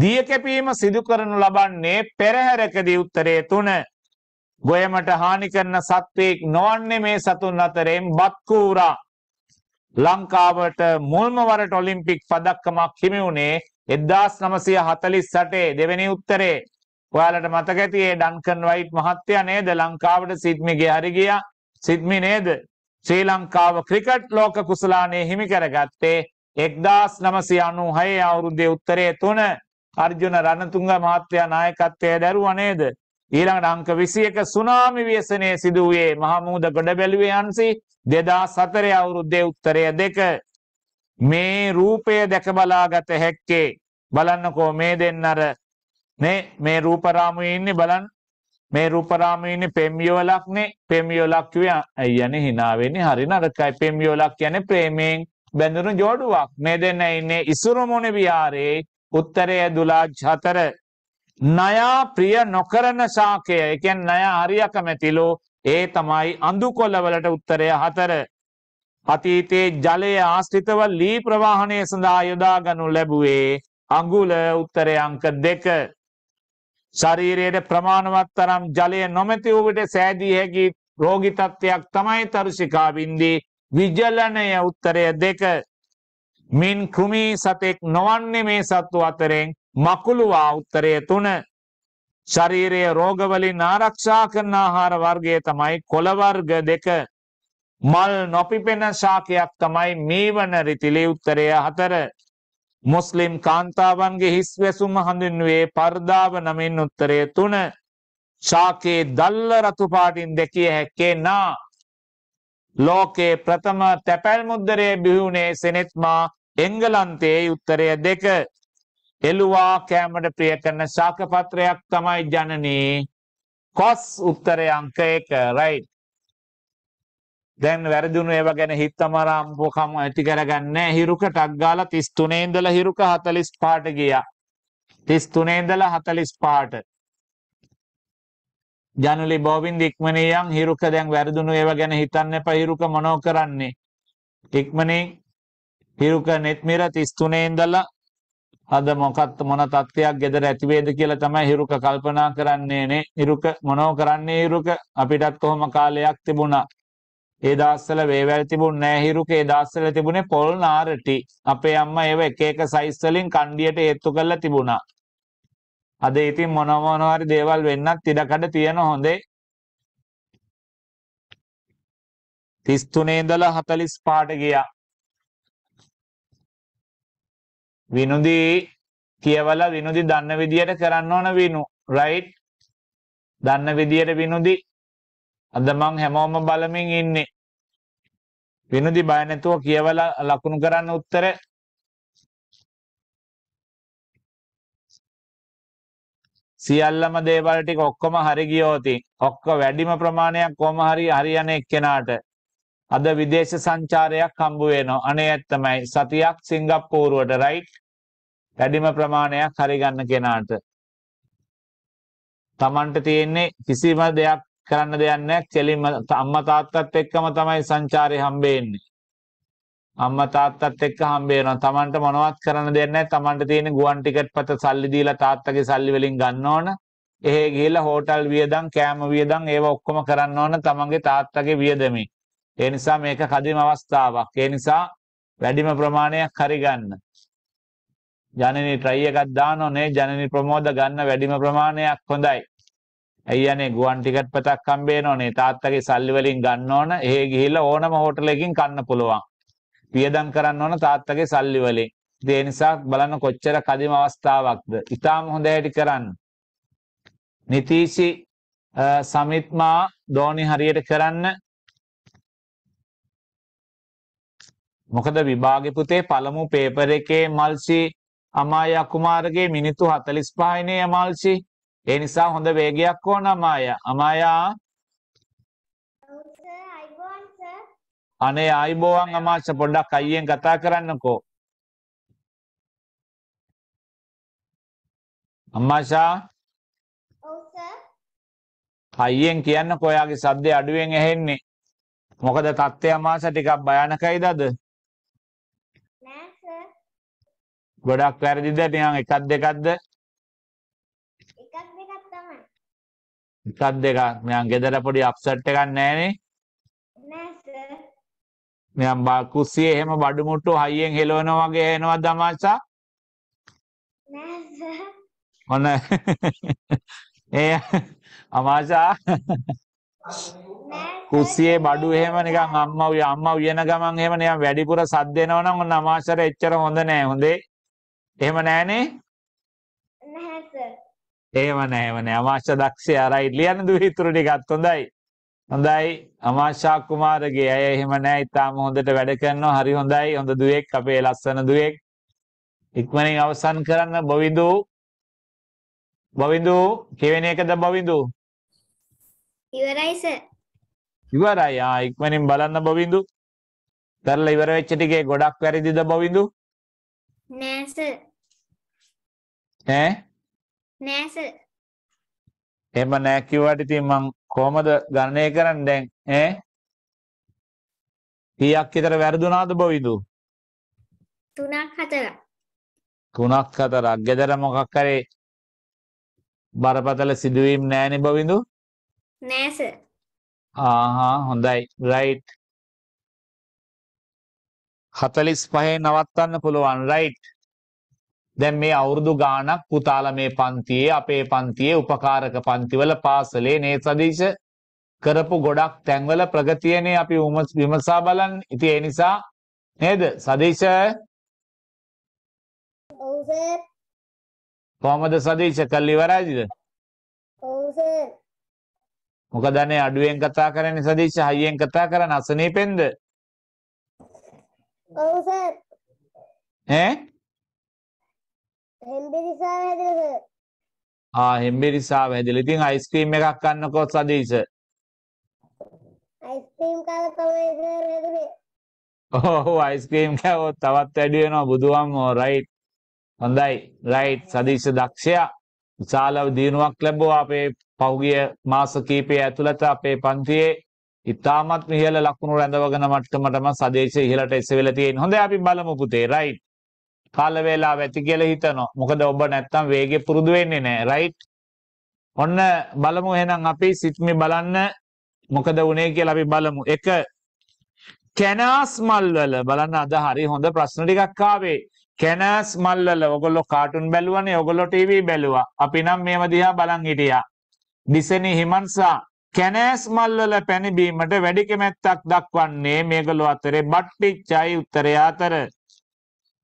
Speaker 1: දිය කැපීම සිදු කරනු ලබන්නේ පෙරහැරකදී උත්තරේ 3 ගොයමට හානි කරන සත්වයෙක් නොවන්නේ මේ සතුන් අතරෙන් බත්කූරා. ලංකාවට මුල්ම වරට ඔලිම්පික් පදක්කමක් හිමි වුණේ 1948 දෙවෙනි උත්තරේ. ඔයාලට මතක ඇති ඒ ඩන්කන් වයිට් මහත්තයා නේද ලංකාවට සිඩ්මි ගෙහරි ගියා. සිඩ්මි නේද? ශ්‍රී ලංකාව ක්‍රිකට් ලෝක කුසලානය හිමි කරගත්තේ 1996 අවුරුද්දේ උත්තරේ 3 අර්ජුන රණතුංග මහත්තයා නායකත්වයේ දරුවා නේද? ඊළඟට අංක 21 සුනාමි ව්‍යසනය සිදු වූයේ මහමූද ගොඩබැලුවේ අන්සි 2004 අවුරුද්දේ උත්තරය දෙක මේ රූපය දැක බලාගත හැක්කේ බලන්නකෝ මේ දෙන්න අර නේ මේ රූප රාමුවේ ඉන්නේ බලන්න මේ රූප රාමුවේ ඉන්නේ පෙම්යෝලක්නේ පෙම්යෝලක් කියුවේ අයියානේ hina වෙන්නේ හරි නරකයි පෙම්යෝලක් කියන්නේ ප්‍රේමයෙන් බැඳුණු جوړුවක් මේ දෙන්න ඉන්නේ ඉසුරුමුණි විහාරයේ උත්තරය දුලාජ් 4 ණයා ප්‍රිය නොකරන ශාකය. ඒ කියන්නේ ණයා හරියකමැතිලෝ ඒ තමයි අඳුකොළ වලට උත්තරය 4. අතීතයේ ජලය ආශ්‍රිතව ලී ප්‍රවාහණය සඳහා යොදාගනු ලැබුවේ අඟුල උත්තරය අංක 2. ශරීරයේ ප්‍රමාණවත් තරම් ජලය නොමැති වූ විට සෑදී හැකි රෝගී තත්ත්වයක් තමයි තරුෂිකා බින්දී විජලනය උත්තරය 2. මින් කෘමි සතෙක් නොවන්නේ මේ සත්තු අතරෙන් මකුළුවා උත්තරය තුන ශරීරය රෝගවලින් ආරක්ෂා කරන ආහාර වර්ගය තමයි කොළ වර්ග දෙක මල් නොපිපෙන ශාකයක් තමයි මේ වන රිතිලි උත්තරය හතර මුස්ලිම් කාන්තාවන්ගේ හිස්වැසුම හඳුන්වේ පර්දාව නමින් උත්තරය තුන ශාකයේ දල්ල රතුපාටින් දෙකිය හැක්කේ නා ලෝකේ ප්‍රථම තැපැල් මුද්දරය බිහිවුණේ සෙනෙත්මා එංගලන්තයේ උත්තරය දෙක එළුවා කෑමට ප්‍රිය කරන ශාකපත්‍රයක් තමයි ජනනී කොස් උත්තරය අංක 1 රයිට් දැන් වැරදුණු ඒවා ගැන හිතමරම්පකම ඇති කරගන්නේ හිරුකටක් ගාලා 33 ඉඳලා හිරුක 45ට ගියා 33 ඉඳලා 45ට ජනලි බෝවින්ද ඉක්මනියන් හිරුක දැන් වැරදුණු ඒවා ගැන හිතන්න එපා හිරුක මොනෝ කරන්නේ ඉක්මනින් හිරුක net mira 33 ඉඳලා අද මොකත් මොන තත්ත්වයක් ගෙදර ඇති වේද කියලා තමයි හිරුක කල්පනා කරන්නේ නේ. හිරුක මොනෝ කරන්නේ හිරුක අපිටත් කොහොම කාලයක් තිබුණා. ඒ දවස්වල වේවැල් තිබුණ නෑ හිරුක. ඒ දවස්වල තිබුණේ පොල් නාරටි. අපේ අම්මා ඒව එක එක සයිස් වලින් කණ්ඩියට ඒත්තු කරලා තිබුණා. අද ඉතින් මොන මොනවාරි දේවල් වෙන්නත් ඉඩකඩ තියෙන හොඳේ. 33 ඉඳලා 45ට ගියා. විනුදි කියවලා විනුදි දන්න විදියට කරන්න ඕන විනු රයිට් දන්න විදියට විනුදි අද මං හැමෝම බලමින් ඉන්නේ විනුදි බය නැතුව කියවලා ලකුණු කරන්න උත්තර සියල්ලම දේවල් ටික ඔක්කොම හරි ගියෝති ඔක්ක වැඩිම ප්‍රමාණයක් කොහොම හරි හරියන එක්කෙනාට අද විදේශ සංචාරයක් හම්බ වෙනවා. අනේ ඇත්තමයි සතියක් සිංගප්පූරුවට රයිට්. වැඩිම ප්‍රමාණයක් හරිගන්න කෙනාට. Tamanට තියෙන්නේ කිසිම දෙයක් කරන්න දෙයක් නැහැ. කෙලින්ම අම්මා තාත්තත් එක්කම තමයි සංචාරේ හම්බෙන්නේ. අම්මා තාත්තත් එක්ක හම්බ වෙනවා. Tamanට මොනවත් කරන්න දෙයක් නැහැ. Tamanට තියෙන ගුවන් ටිකට් පත සල්ලි දීලා තාත්තගේ සල්ලි වලින් ගන්න ඕන. එහෙ ගිහිල්ලා හෝටල් වියදම්, කෑම වියදම් ඒවා ඔක්කොම කරන්න ඕන තමන්ගේ තාත්තගේ වියදමේ. ඒ නිසා මේක කදිම අවස්ථාවක්. ඒ නිසා වැඩිම ප්‍රමාණයක් හරි ගන්න. ජනනි try එකක් දානෝනේ ජනනි ප්‍රමෝද ගන්න වැඩිම ප්‍රමාණයක් හොඳයි. ඇයි යන්නේ ගුවන් ටිකට් පතක් හම්බේනෝනේ තාත්තගේ සල්ලි වලින් ගන්න ඕන. එහෙ ගිහිල්ලා ඕනම හෝටලයකින් කන්න පුළුවන්. පියදම් කරන්න ඕන තාත්තගේ සල්ලි වලින්. ඒ නිසා බලන්න කොච්චර කදිම අවස්ථාවක්ද. ඊටාම හොඳ හැටි කරන්න. නිතීෂි සමිත්මා දෝනි හරියට කරන්න මොකද විභාගෙ පුතේ පළමු පේපර් එකේ එම්එල්සි අමායා කුමාරගේ මිනිත්තු 45යිනේ එම්එල්සි. ඒ නිසා හොඳ වේගයක් ඕන අමායා. අමායා අනේ ආයිබෝවන් අමාච්ච පොඩ්ඩක් අයියෙන්
Speaker 2: කතා කරන්නකෝ.
Speaker 1: අම්මාෂා හයියෙන් කියන්න කොයාගේ සද්දේ අඩුවෙන් ඇහෙන්නේ. මොකද තත්ත්වය අමාස ටිකක් භයානකයිද අද? ගොඩක් වැරදිද නිකන් එකක් දෙකක්ද? එකක් දෙකක් තමයි. එකක් දෙකක්. මයන් ගෙදර පොඩි අප්සෙට් එකක් නැහනේ.
Speaker 3: නෑ සර්.
Speaker 1: මයන් කුස්සියේ එහෙම බඩු මුට්ටු හයියෙන් හෙලවනවා වගේ හෙනවද අමාසා?
Speaker 3: නෑ සර්.
Speaker 1: ඔන්න ඒ අමාසා කුස්සියේ බඩු එහෙම නිකන් අම්මා අම්මා උයන ගමන් එහෙම නිකන් වැඩිපුර සද්ද එනවනම් ඔන්න අමාශර එච්චර හොඳ නෑ හොඳේ එහෙම නෑනේ? නැහැ සර්. එහෙම නෑ එහෙම නෑ. අමාශා දක්ෂයා රයිට් ලියන්න දුවේ ඉතුරු ටිකත් හොඳයි. හොඳයි අමාශා කුමාරගේ අය එහෙම නෑ ඉතාලම හොඳට වැඩ කරනවා හරි හොඳයි හොඳ දුවෙක් අපේ ලස්සන දුවෙක් ඉක්මනින් අවසන් කරන්න බවිඳු බවිඳු කෙවෙන එකද බවිඳු ඉවරයි සර් ඉවරයි ආ ඉක්මනින් බලන්න බවිඳු කරලා ඉවර වෙච්ච ටිකේ ගොඩක් වැරදිද බවිඳු
Speaker 3: නෑ සර් ඈ නෑ සර්
Speaker 1: එහෙම නෑ කිව්වට ඉතින් මං කොහමද ගණනය කරන්නේ දැන් ඈ කීයක් විතර වැරදුනාද බොවිදු
Speaker 3: තුනක් හතරක්
Speaker 1: තුනක් හතරක් ගෙදර මොකක් කරේ බරපතල සිදුවීම් නෑනේ බවිඳු නෑ සර් ආහා හොඳයි රයිට් 45 නවත්තන්න පුළුවන් රයිට් දැන් මේ අවුරුදු ගාණක් පුතාලා මේ පන්තියේ අපේ පන්තියේ උපකාරක පන්තිවල පාසලේ නේ සදීශ කරපු ගොඩක් තැන්වල ප්‍රගතියනේ අපි විමසා බලන්නේ. ඉතින් ඒ නිසා නේද සදීශ? ඔව් සර්. කොහමද සදීශ කල් ඉවරයිද?
Speaker 3: ඔව් සර්.
Speaker 1: මොකද අනේ අඩුවෙන් කතා කරන්නේ සදීශ හයියෙන් කතා කරන අසනීපෙන්ද? ඔව් සර්. ඈ
Speaker 3: හෙම්බිරිසාව හැදෙලා
Speaker 1: ආ හෙම්බිරිසාව හැදෙලා. ඉතින් අයිස්ක්‍රීම් එකක් කන්නකොත් සදීස.
Speaker 3: අයිස්ක්‍රීම් කාලා තමයි සර් හැදුවේ.
Speaker 1: ඔව් අයිස්ක්‍රීම් කෑවොත් තවත් වැඩි වෙනවා බුදුහාමෝ රයිට්. හොඳයි රයිට් සදීස දක්ෂයා විශාලව දිනුවක් ලැබුවා අපේ පහුගිය මාස කීපය ඇතුළත අපේ පන්තියේ ඉතාමත් ඉහළ ලකුණු රැඳවගෙන මට්ටමටම සදේශය ඉහළට එසවෙලා තියෙන. හොඳයි අපි බලමු පුතේ. රයිට්. කාල වේලාව ඇති කියලා හිතනවා. මොකද ඔබ නැත්තම් වේගෙ පුරුදු වෙන්නේ නැහැ. රයිට්? ඔන්න බලමු එහෙනම් අපි සිත්මි බලන්න මොකද වුනේ කියලා අපි බලමු. එක කැනස් මල්වල බලන්න අද හරි හොඳ ප්‍රශ්න ටිකක් ආවේ. කැනස් මල්වල ඔයගොල්ලෝ කාටුන් බැලුවනේ, ඔයගොල්ලෝ ටීවී බැලුවා. අපි නම් මේව දිහා බලන් හිටියා. දිසෙනි හිමන්සා කැනස් මල්වල පැනබීමට වැඩි කැමැත්තක් දක්වන්නේ මේගොල්ලෝ අතරේ බට්ටිච්චයි උත්තරය අතර.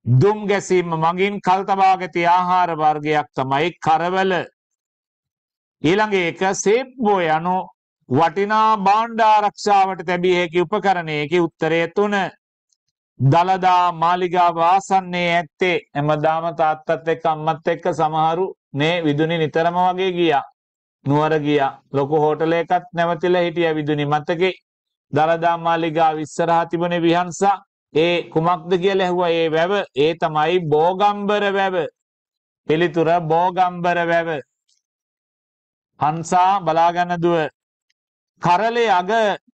Speaker 1: දුම් ගැසීම මගින් කල්තබාගති ආහාර වර්ගයක් තමයි කරවල ඊළඟ එක සේප්බෝ යනු වටිනා බාණ්ඩාරක්ෂාවට තැබිය හැකි උපකරණයකි උත්තරය තුන දළදා මාලිගා වාසන්නේ ඇත්තේ එමදාම තාත්තත් එක්ක අම්මත් එක්ක සමහරු මේ විදුනි නිතරම වගේ ගියා නුවර ගියා ලොකු හෝටලයකත් නැවතිලා හිටිය විදුනි මතකේ දළදා මාලිගා විස්සරහා තිබුණේ විහන්සා ඒ කුමක්ද කියලා ඇහුවා ඒ වැව ඒ තමයි බෝගම්බර වැව පිළිතුර බෝගම්බර වැව හංසා බලාගන්න දුව කරලේ අග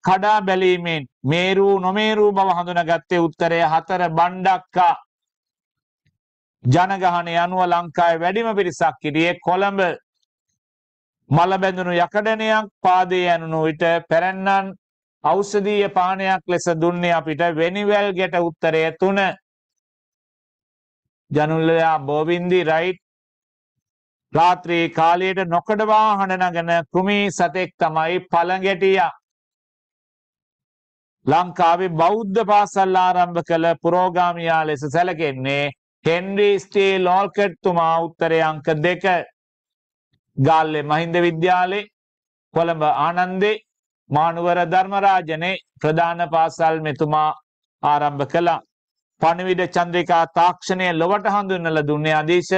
Speaker 1: කඩා බැලීමෙන් මේරූ නොමේරූ බව හඳුනාගත්තේ උත්තරය හතර බණ්ඩක්කා ජනගහනය අනුව ලංකාවේ වැඩිම පිරිසක් හිටියේ කොළඹ මල බැඳුණු යකඩනයක් පාදයේ ඇනුණු විට පැරැන්නන් ඖෂධීය පානයක් ලෙස දුන්නේ අපිට වෙනිවැල් ගැට උත්තරය තුන ජනුල්ලයා බෝවින්දි රයිට් රාත්‍රී කාලයට නොකඩ වාහන නගන කෘමී සතෙක් තමයි පළඟැටියා ලංකාවේ බෞද්ධ පාසල් ආරම්භ කළ පුරෝගාමියා ලෙස සැලකෙන්නේ හෙන්රි ස්ටී ලෝල්කට් තුමා උත්තරේ අංක දෙක ගාල්ලේ මහින්ද විද්‍යාලේ කොළඹ ආනන්දේ මානුවර ධර්මරාජනේ ප්‍රධාන පාසල් මෙතුමා ආරම්භ කළා. පණවිඩ චන්ද්‍රිකා තාක්ෂණය ලොවට හඳුන්වලා දුන්නේ අදීශ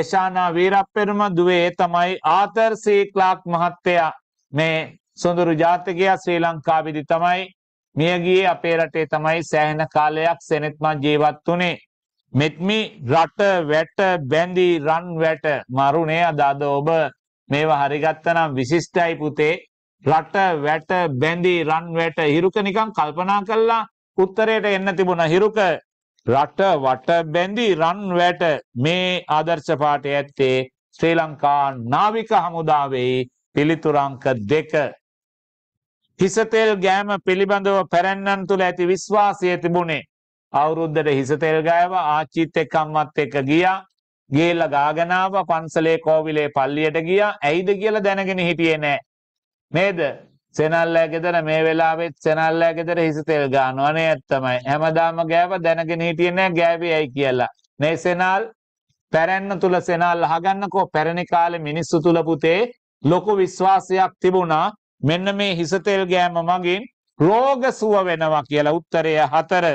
Speaker 1: යශානා වීරප්පෙරුම දුවේ තමයි ආතර් සී ක්ලාක් මහත්තයා මේ සොඳුරු ජාතකයා ශ්‍රී ලංකාවේදී තමයි මියගියේ අපේ රටේ තමයි සෑහෙන කාලයක් සෙනෙත්මන් ජීවත් වුනේ. මෙත්මි රට වැට බැඳි රන් වැට මරුණේ අදාද ඔබ මේවා හරිගත්තනම් විශිෂ්ටයි පුතේ රට වැට බැඳි රන් වැට හිරුක නිකන් කල්පනා කළා උත්තරයට එන්න තිබුණා හිරුක රට වට බැඳි රන් වැට මේ ආදර්ශ පාඨය ඇත්තේ ශ්‍රී ලංකා නාවික හමුදාවේ පිළිතුරංක දෙක හිසතෙල් ගෑම පිළිබඳව පැරැන්නන් තුළ ඇති විශ්වාසය තිබුණේ අවුරුද්දට හිසතෙල් ගෑව ආච්චිත් එක්කම්මත් එක්ක ගියා ගේල්ල ගාගනාව පන්සලේ කෝවිලේ පල්ලියට ගියා ඇයිද කියලා දැනගෙන හිටියේ නෑ නේද? සෙනල්ලා ගෙදර මේ වෙලාවෙත් සෙනල්ලා ගෙදර හිස තෙල් ගන්නවා නේ ඇත්තමයි. හැමදාම ගෑව දැනගෙන හිටියේ නෑ ගෑවේ ඇයි කියලා. මේ සෙනල් පැරැන්න තුල සෙනල් අහගන්නකෝ පැරණි කාලේ මිනිස්සු තුල පුතේ ලොකු විශ්වාසයක් තිබුණා මෙන්න මේ හිස තෙල් ගෑම මගින් රෝග සුව වෙනවා කියලා උත්තරය 4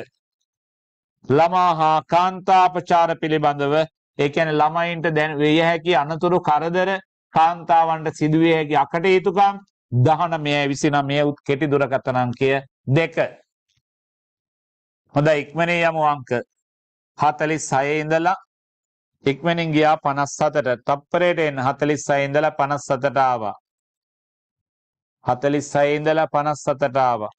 Speaker 1: ළමා හා කාන්තාපචාර පිළිබඳව ඒ කියන්නේ ළමයින්ට දැන් වෙය හැකි අනතුරු කරදර කාන්තාවන්ට සිදුවේ හැකි අකටයුතුකම් දහනමය විසිනමය උත් කෙටි දුරකථන අංකය දෙක. හොඳ ඉක්මනේ යමු අංක 46 ඉඳලා ඉක්මනින් ගියා 57ට. තප්පරයට එන්න 46 ඉඳලා 57ට ආවා. 46 ඉඳලා 57ට ආවා.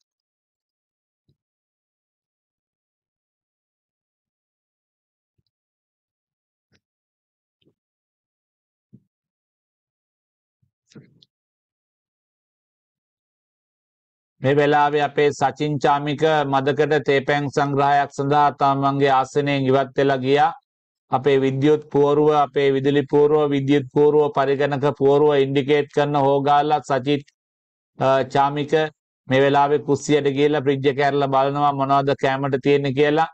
Speaker 1: මේ වෙලාවේ අපේ සචින් චාමික මදකට තේපෑන් සංග්‍රහයක් සඳහා තමන්ගේ ආසනයෙන් ඉවත් වෙලා ගියා. අපේ විද්‍යුත් පුවරුව, අපේ විදුලි පුවරුව, විද්‍යුත් පුවරුව, පරිගණක පුවරුව ඉන්ඩිකේට් කරන හොගාලත් සචිත් චාමික මේ වෙලාවේ කුස්සියට ගිහලා ෆ්‍රිජ් එක ඇරලා බලනවා මොනවද කැමරට තියෙන්නේ කියලා.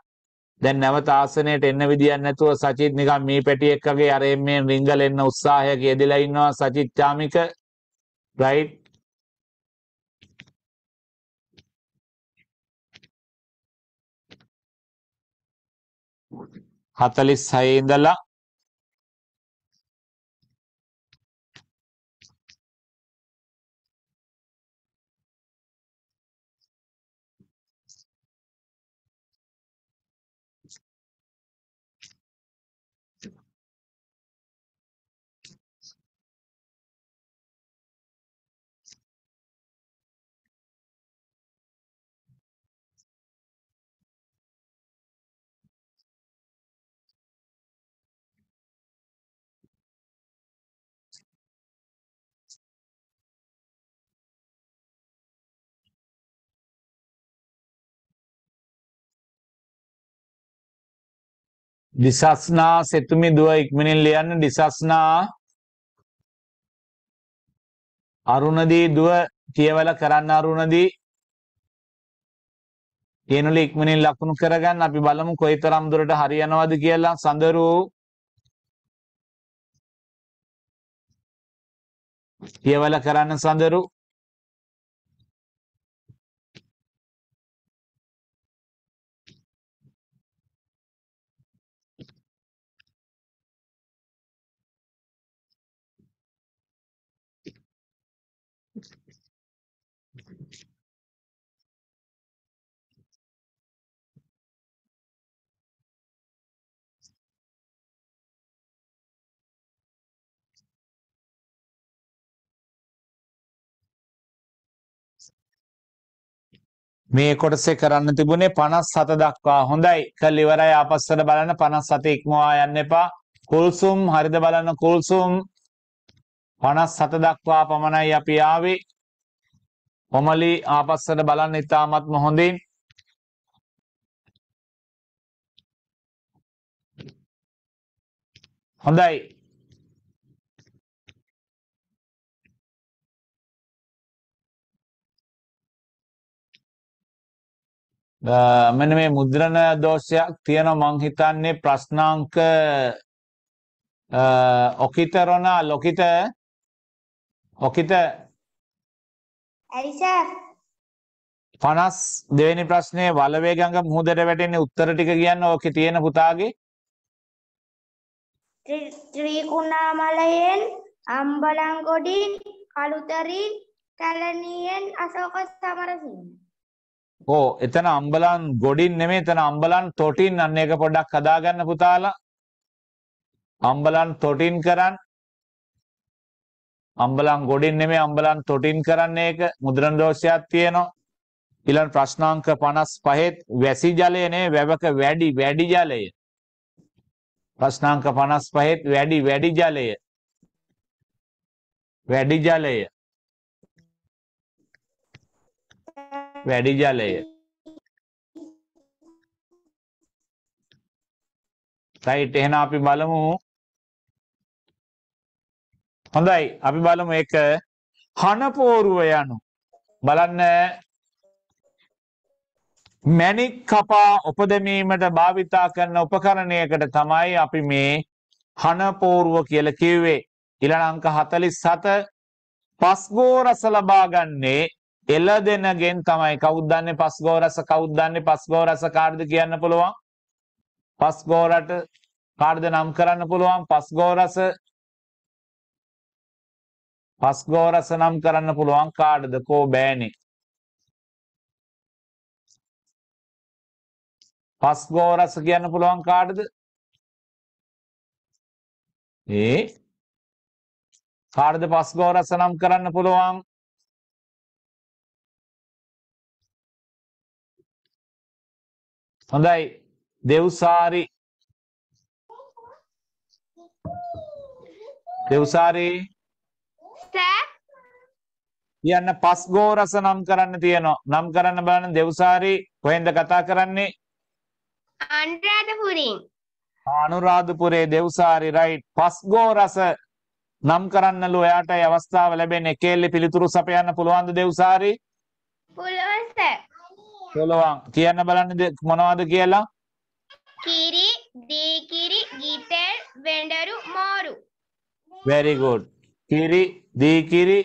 Speaker 1: දැන් නැවත ආසනයට එන්න විදියක් නැතුව සචිත් නිකන් මේ පැටියෙක් වගේ අරෙන් මේ රිංගලෙන්න උත්සාහයක යෙදලා ඉන්නවා සචිත් චාමික. රයිට්
Speaker 2: 46 ඉඳලා
Speaker 1: දිසස්නා සෙතුමි දුව ඉක්මනින් ලියන්න දිසස්නා අරුණදී දුව කියවල කරන්න අරුණදී තියෙනල ඉක්මනින් ලකුණු කරගන්න අපි බලමු කොයිතරම් දුරට හරියනවද කියලා සඳරු
Speaker 2: කියවල කරන්න සඳරු
Speaker 1: මේ කොටසේ කරන්න තිබුණේ 57 දක්වා. හොඳයි. කල් ඉවරයි ආපස්සට බලන්න 57 ඉක්මවා යන්න එපා. කුල්සුම් හරිද බලන්න කුල්සුම් 57 දක්වා පමණයි අපි ආවේ. කොමලි ආපස්සට බලන්න ඉතාමත්ම හොඳින්. හොඳයි මෙන්න මේ මුද්‍රණ දෝෂයක් තියෙනවා මං හිතන්නේ ප්‍රශ්නාංක ඔකිතරොනා ලොකිත ඔකිත ඇයිසර් 52 වෙනි ප්‍රශ්නේ වලවේ ගඟ මුහුදට වැටෙන්නේ උත්තර ටික කියන්න ඕකේ තියෙන පුතාගේ
Speaker 3: ත්‍රිකුණාමලයෙන් අම්බලන්ගොඩින් කලුතරින් කැලණියෙන් අශෝක සමරසිංහ
Speaker 1: ඕ එතන අම්බලන් ගොඩින් නෙමේ එතන අම්බලන් තොටින් අන්න එක පොඩ්ඩක් හදාගන්න පුතාලා අම්බලන් තොටින් කරන්න අම්බලන් ගොඩින් නෙමේ අම්බලන් තොටින් කරන්න ඒක මුද්‍රණ දෝෂයක් තියෙනවා ඊළඟ ප්‍රශ්නාංක 55ත් වැසි ජලය නේ වැවක වැඩි වැඩි ජලය ප්‍රශ්නාංක 55ත් වැඩි වැඩි ජලය වැඩි ජලය වැඩි ජලය රයිට් එහෙනම් අපි බලමු හොඳයි අපි බලමු ඒක හනපෝරුව යනු බලන්න මැණික් කපා උපදමීමට භාවිතා කරන උපකරණයකට තමයි අපි මේ හනපෝරුව කියලා කිව්වේ ඊළඟ අංක 47 පස්ගෝරස ලබා ගන්නේ එළදෙනගෙන් තමයි කවුද දන්නේ පස් ගෝ රස කවුද දන්නේ පස් ගෝ රස කාටද කියන්න පුළුවන් පස් ගෝ රට කාටද නම් කරන්න පුළුවන් පස් ගෝ රස පස් ගෝ රස නම් කරන්න පුළුවන් කාටද කෝ බෑනේ
Speaker 2: පස් ගෝ රස කියන්න පුළුවන් කාටද ඒ කාටද පස් ගෝ රස නම් කරන්න පුළුවන් හොඳයි
Speaker 1: දෙව්සාරි දෙව්සාරි කියන්න පස් ගෝරස නම් කරන්න තියෙනවා නම් කරන්න බලන්න දෙව්සාරි කොහෙන්ද කතා කරන්නේ
Speaker 3: අනුරාධපුරින්
Speaker 1: අනුරාධපුරේ දෙව්සාරි රයිට් පස් ගෝරස නම් කරන්න ලෝ එයාට අවස්ථාව ලැබෙන්නේ කේල්ලේ පිළිතුරු සපයන්න පුළුවන්ද දෙව්සාරි
Speaker 3: පුළුවන් සර්
Speaker 1: සොළවන් කියන්න බලන්න මොනවද කියලා
Speaker 3: කිරි දීකිරි ගිතෙල් වෙඬරු මෝරු
Speaker 1: very good කිරි දීකිරි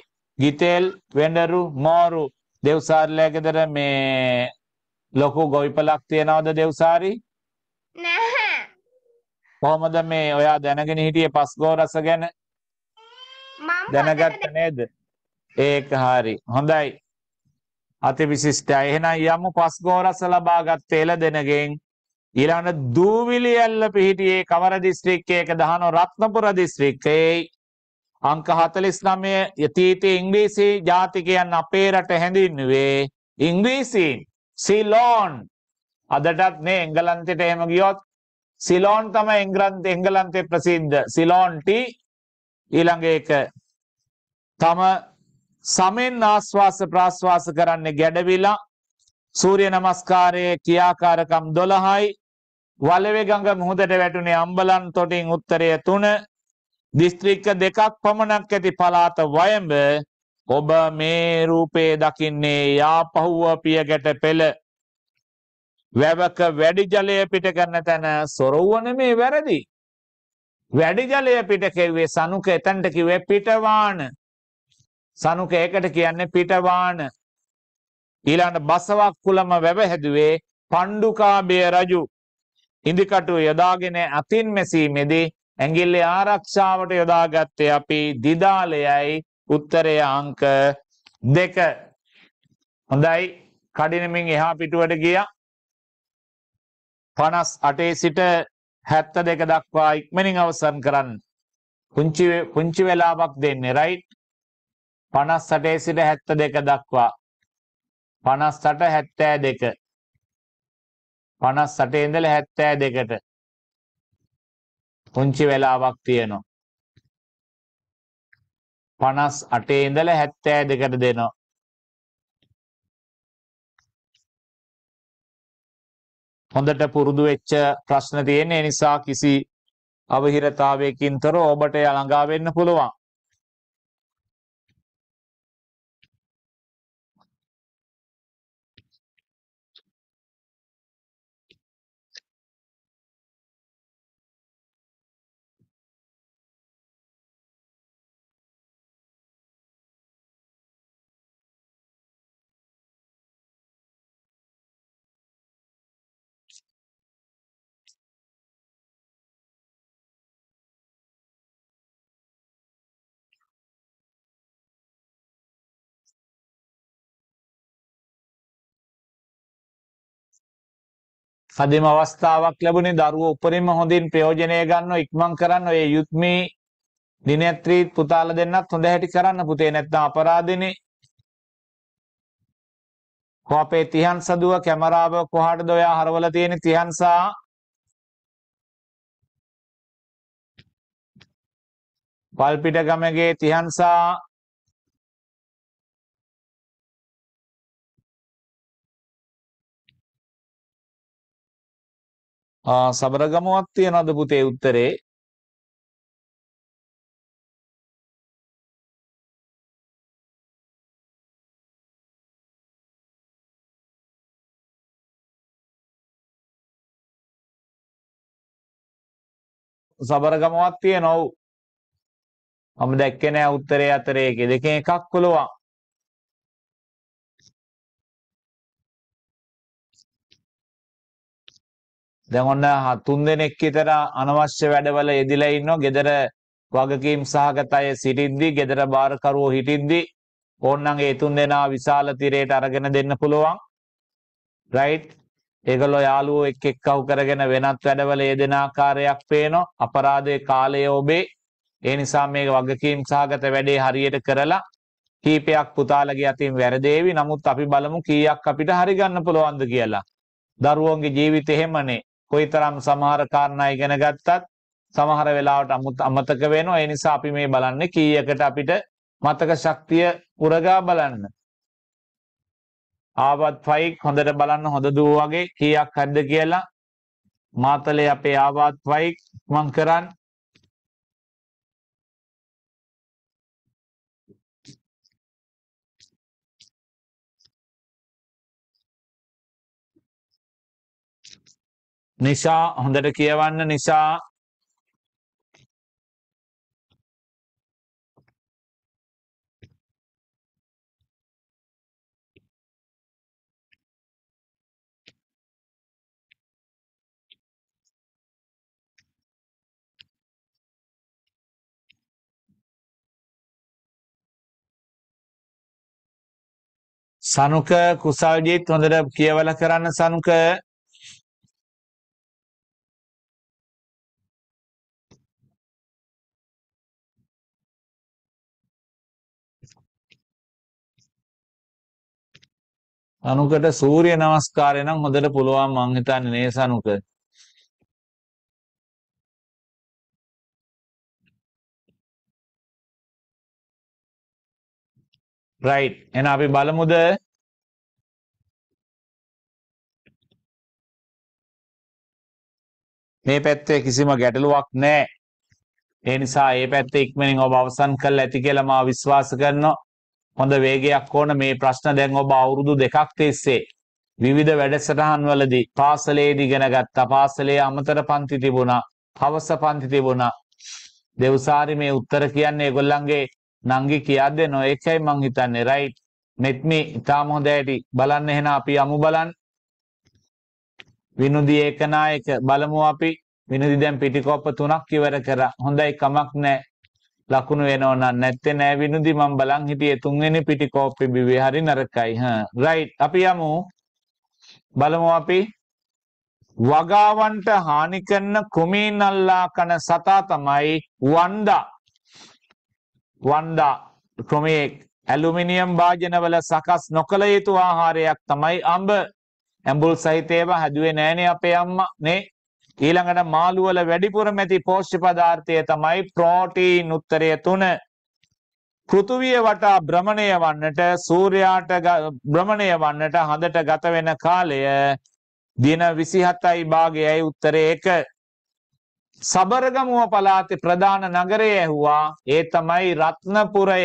Speaker 1: ගිතෙල් වෙඬරු මෝරු දෙව්සාරිලා ගෙදර මේ ලොකු ගොවිපලක් තියනවද දෙව්සාරි නැහැ කොහොමද මේ ඔයා දැනගෙන හිටියේ පස්ගෝ රස ගැන දැනගත්ත නේද ඒක හරි හොඳයි අති විශිෂ්ටයි. එහෙනම් යමු පස් ගෝරස ලබාගත් එළදෙනගෙන් ඊළඟට දූවිලි ඇල්ල පිහිටියේ කවර දිස්ත්‍රික්කයක දහනෝ රත්නපුර දිස්ත්‍රික්කයේ අංක 49 යතීතේ ඉංග්‍රීසි ජාතිකයන් අපේ රට හැඳින්නුවේ ඉංග්‍රීසීන් සිලෝන් අදටත් මේ එංගලන්තයට එහෙම ගියොත් සිලෝන් තමයි එංගලන්ත එංගලන්තේ ප්‍රසිද්ධ සිලෝන් ටී ඊළඟ එක තම සමෙන් ආශ්වාස ප්‍රාශ්වාස කරන්නේ ගැඩවිලා සූර්ය නමස්කාරයේ ක්‍රියාකාරකම් 12යි වලවේ ගඟ මුහුදට වැටුනේ අම්බලන් තොටින් උත්තරය 3 දිස්ත්‍රික්ක දෙකක් පමණක් ඇති පළාත වයඹ ඔබ මේ රූපේ දකින්නේ යාපහුව පියගැට පෙළ වැවක වැඩි ජලය පිට කරන තැන සොරවුව නෙමේ වැරදි වැඩි ජලය පිට කෙව්වේ සනුක එතනට කිව්වේ පිටවාන සනුක ඒකට කියන්නේ පිටවාන. ඊළඟ බසවක් කුලම වැව හැදුවේ පණ්ඩුකාභය රජු. ඉදිකටුව යොදාගෙන අතින් මෙසීමේදී ඇඟිල්ලේ ආරක්ෂාවට යොදාගත්තේ අපි දිදාලයයි උත්තරය අංක දෙක. හොඳයි කඩිනමින් එහා පිටුවට ගියා. පනස් අටේ සිට හැත්ත දෙක දක්වා ඉක්මනින් අවසන් කරන්න. පුංචි වෙලාවක් දෙන්නේ රයිට් 58 සිට 72 දක්වා 58 72 58 ඉඳලා 72ට
Speaker 2: පුංචි වෙලාවක් තියෙනවා 58 ඉඳලා 72ට දෙනවා
Speaker 1: හොඳට පුරුදු වෙච්ච ප්‍රශ්න තියෙන නිසා කිසි අවහිරතාවයකින් තොර ඔබට ළඟා වෙන්න පුළුවන් තදිම අවස්ථාවක් ලැබුණේ දරුවෝ උපරිම හොඳින් ප්‍රයෝජනය ගන්න ඉක්මන් කරන්න ඔය යුත්මේ දිනත්‍රී පුතාලා දෙන්නත් හොඳ හැටි කරන්න පුතේ නැත්නම් අපරාධෙනේ කො අපේ තිහන් සදුව කැමරාව කොහටද ඔයා හරවලා තියෙන්නේ තිහන්සා
Speaker 2: වල්පිට ගමගේ තිහන්සා ආ සබරගමුවක් තියනවද පුතේ උත්තරේ? සබරගමවත් තියෙනව. මම දැක්කේ නෑ උත්තරේ අතරේ එකේ දෙකෙන් එකක් කොලුවා.
Speaker 1: දැන් ඔන්න තුන් දෙනෙක් විතර අනවශ්‍ය වැඩවල යෙදිලා ඉන්නවා. gedara වගකීම් සහගත අය සිටින්දි, gedara බාරකරුවෝ හිටින්දි ඕන්නම් ඒ තුන් දෙනා විශාල තිරයට අරගෙන දෙන්න පුළුවන්. right? ඒගොල්ලෝ යාළුවෝ එක් එක්කව කරගෙන වෙනත් වැඩවල යෙදෙන ආකාරයක් පේනවා. අපරාධයේ කාලය ඔබේ. ඒ නිසා මේක වගකීම් සහගත වැඩේ හරියට කරලා කීපයක් පුතාලගේ අතින් වැරදේවි. නමුත් අපි බලමු කීයක් අපිට හරි ගන්න පුළුවන්ද කියලා. දරුවෝන්ගේ ජීවිතේ හැමනේ කොයිතරම් සමහර කාරණා ඉගෙන ගත්තත් සමහර වෙලාවට අමතක වෙනවා. ඒ නිසා අපි මේ බලන්නේ කීයකට අපිට මතක ශක්තිය උරගා බලන්න. ආවත් ෆයික් හොඳට බලන්න හොඳ දුව වගේ කීයක් හරිද කියලා මාතලේ අපේ ආවත් ෆයික් මං කරන්
Speaker 2: නිසා හොඳට කියවන්න නිසා සනුක කුසල්ජීත් හොඳට කියවලා කරන්න සනුක අනුකට සූර්ය නමස්කාරය නම් හොඳට පුළුවන් මං හිතන්නේ නේ සනුක. right එහෙනම් අපි බලමුද
Speaker 1: මේ පැත්තේ කිසිම ගැටලුවක් නැහැ. ඒ නිසා මේ පැත්තේ ඉක්මනින් ඔබ අවසන් කරලා ඇති කියලා මා විශ්වාස කරනවා. හොඳ වේගයක් ඕන මේ ප්‍රශ්න දැන් ඔබ අවුරුදු දෙකක් තිස්සේ විවිධ වැඩසටහන් වලදී පාසලේදී ඉගෙන ගත්තා පාසලේ අමතර පන්ති තිබුණා හවස පන්ති තිබුණා දෙව්සාරි මේ උත්තර කියන්නේ ඒගොල්ලන්ගේ නංගි කියද්ද නෝ ඒකයි මං හිතන්නේ රයිට් මෙත් මේ ඊටාම හොඳයි බලන්න එහෙනම් අපි යමු බලන්න විනුදි ඒකනායක බලමු අපි විනුදි දැන් පිටිකොප්ප තුනක් ඉවර කරා හොඳයි කමක් නැහැ ලකුණු වෙනව නම් නැත්තේ නෑ විනුදි මම බලන් හිටියේ තුන්වෙනි පිටිකෝප්පේ බිවේ හරි නරකයි හා රයිට් අපි යමු බලමු අපි වගාවන්ට හානි කරන කුමීනල්ලා කන සතා තමයි වන්දා වන්දා ක්‍රමයේක් ඇලුමිනියම් භාජනවල සකස් නොකළ යුතු ආහාරයක් තමයි අඹ ඇඹුල් සහිතේව හැදුවේ නෑනේ අපේ අම්මා නේ ඊළඟට මාළු වල වැඩිපුරම ඇති පෝෂ්‍ය පදාර්ථය තමයි ප්‍රෝටීන් උත්තරය 3. පෘථුවිය වටා භ්‍රමණය වන්නට සූර්යාට භ්‍රමණය වන්නට හඳට ගත වෙන කාලය දින 27යි භාගයයි උත්තරේ 1. සබරගමුව පළාතේ ප්‍රධාන නගරය ඇහුවා ඒ තමයි රත්නපුරය.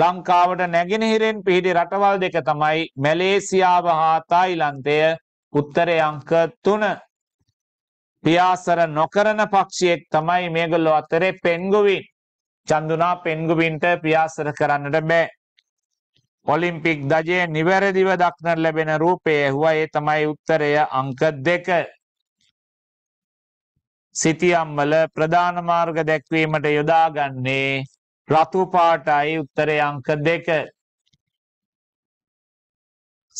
Speaker 1: ලංකාවට නැගෙනහිරෙන් පිහිටි රටවල් දෙක තමයි මැලේසියාව හා තායිලන්තය උත්තරේ අංක 3. පියාසර නොකරන පක්ෂියෙක් තමයි මේගොල්ලෝ අතරේ පෙන්ගුවින්. චන්දුනා පෙන්ගුවින්ට පියාසර කරන්නට බෑ. ඔලිම්පික් දජය නිවැරදිව දක්නට ලැබෙන රූපය හුවා ඒ තමයි උත්තරය අංක දෙක. සිතියම්වල ප්‍රධාන මාර්ග දැක්වීමට යොදාගන්නේ රතු පාටයි උත්තරය අංක දෙක.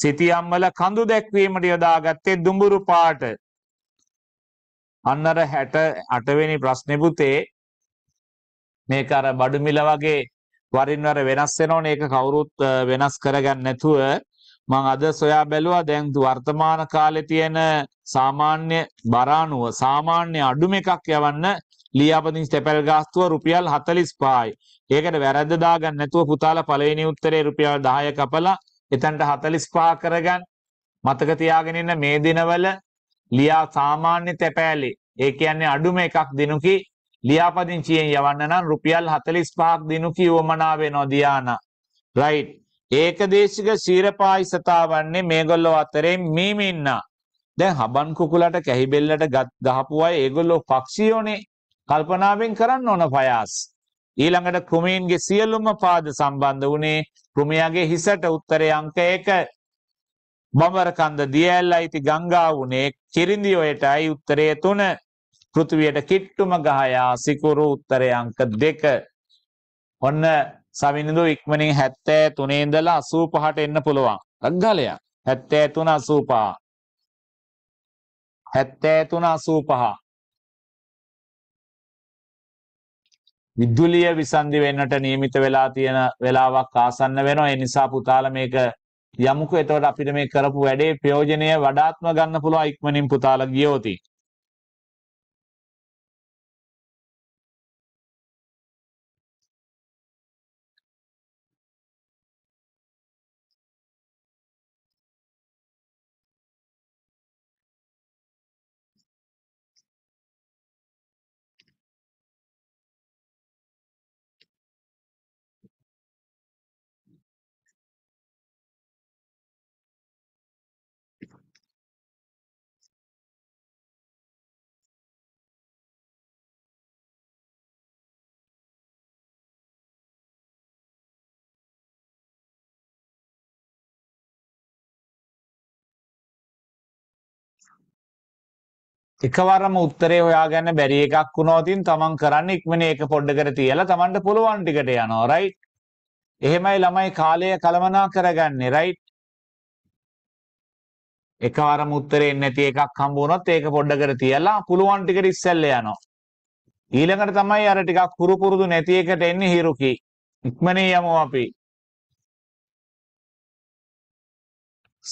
Speaker 1: සිතියම්වල කඳු දැක්වීමට යොදාගත්තේ දුඹුරු පාට. අන්නර 68 වෙනි ප්‍රශ්නේ පුතේ මේක අර බඩු මිල වගේ වරින් වර වෙනස් වෙනෝනේ ඒක කවුරුත් වෙනස් කරගන්න නැතුව මම අද සොයා බැලුවා දැන් වර්තමාන කාලේ තියෙන සාමාන්‍ය බරාණුව සාමාන්‍ය අඩුම එකක් යවන්න ලියාපදිංචි තැපැල් ගාස්තුව රුපියල් 45යි. ඒකට වැරද්ද දාගන්න නැතුව පුතාලා පළවෙනි උත්තරේ රුපියල් 10 කපලා එතනට 45 කරගන්න. මතක තියාගෙන ඉන්න මේ දිනවල ලියා සාමාන්‍ය තැපෑලේ ඒ කියන්නේ අඩුම එකක් දිනුකි ලියාපදිංචියෙන් යවන්න නම් රුපියල් 45ක් දිනුකි වමනා වෙනවා දියානා. රයිට්. ඒකදේශික ශීරපායිසතා වන්නේ මේගොල්ලෝ අතරේ මීමින්නා. දැන් හබන් කුකුලට කැහි බෙල්ලට ගහපු අය ඒගොල්ලෝ පක්ෂියෝනේ කල්පනාවෙන් කරන්න ඕන පයාස්. ඊළඟට කෘමීන්ගේ සියලුම පාද සම්බන්ධ වුණේ කෘමයාගේ හිසට උත්තරේ අංක 1. බඹරකන්ද දියඇල්ල අයිති ගංගා වුණේ කිරිඳි ඔයටයි උත්තරය තුන පෘතිවයට කිට්ටුම ගහයා සිකුරු උත්තරය අංක දෙක. ඔන්න සවිනිඳු ඉක්මනින් හැත්තෑ තුනේදලා අසූ පහට එන්න පුළුවන්. රක්ගලයා හැත්තෑ තුන අසූපා. හැත්තෑ තුන අසූපහා. විදුලිය විසන්ධි වෙන්නට නියමිත වෙලා තියෙන වෙලාවක් ආසන්න වෙනවා එනිසා පුතාල මේක යමුකෝ එතකොට අපිට මේ කරපු වැඩේ ප්‍රයෝජනය වඩාත්ම ගන්න පුළුවන් ඉක්මනින් පුතාලා ගියොතින්. එකවරම උත්තරේ හොයාගන්න බැරි එකක් වුණොතින් තමන් කරන්න ඉක්මන ඒක පොඩ්ඩකට තියලා තමන්ට පුළුවන් ටිකට යනවා රයිට් එහෙමයි ළමයි කාලය කලමනා කරගන්නේ රයිට් එකවරම උත්තරේ නැති එකක් හම්බ වුණොත් ඒක පොඩ්ඩකට තියලා පුළුවන් ටිකට ඉස්සෙල්ල යනවා ඊළඟට තමයි අර ටිකක් කුරු කුරුදු නැති එකට එන්නේ හිරුකි ඉක්මනේ යමු අපි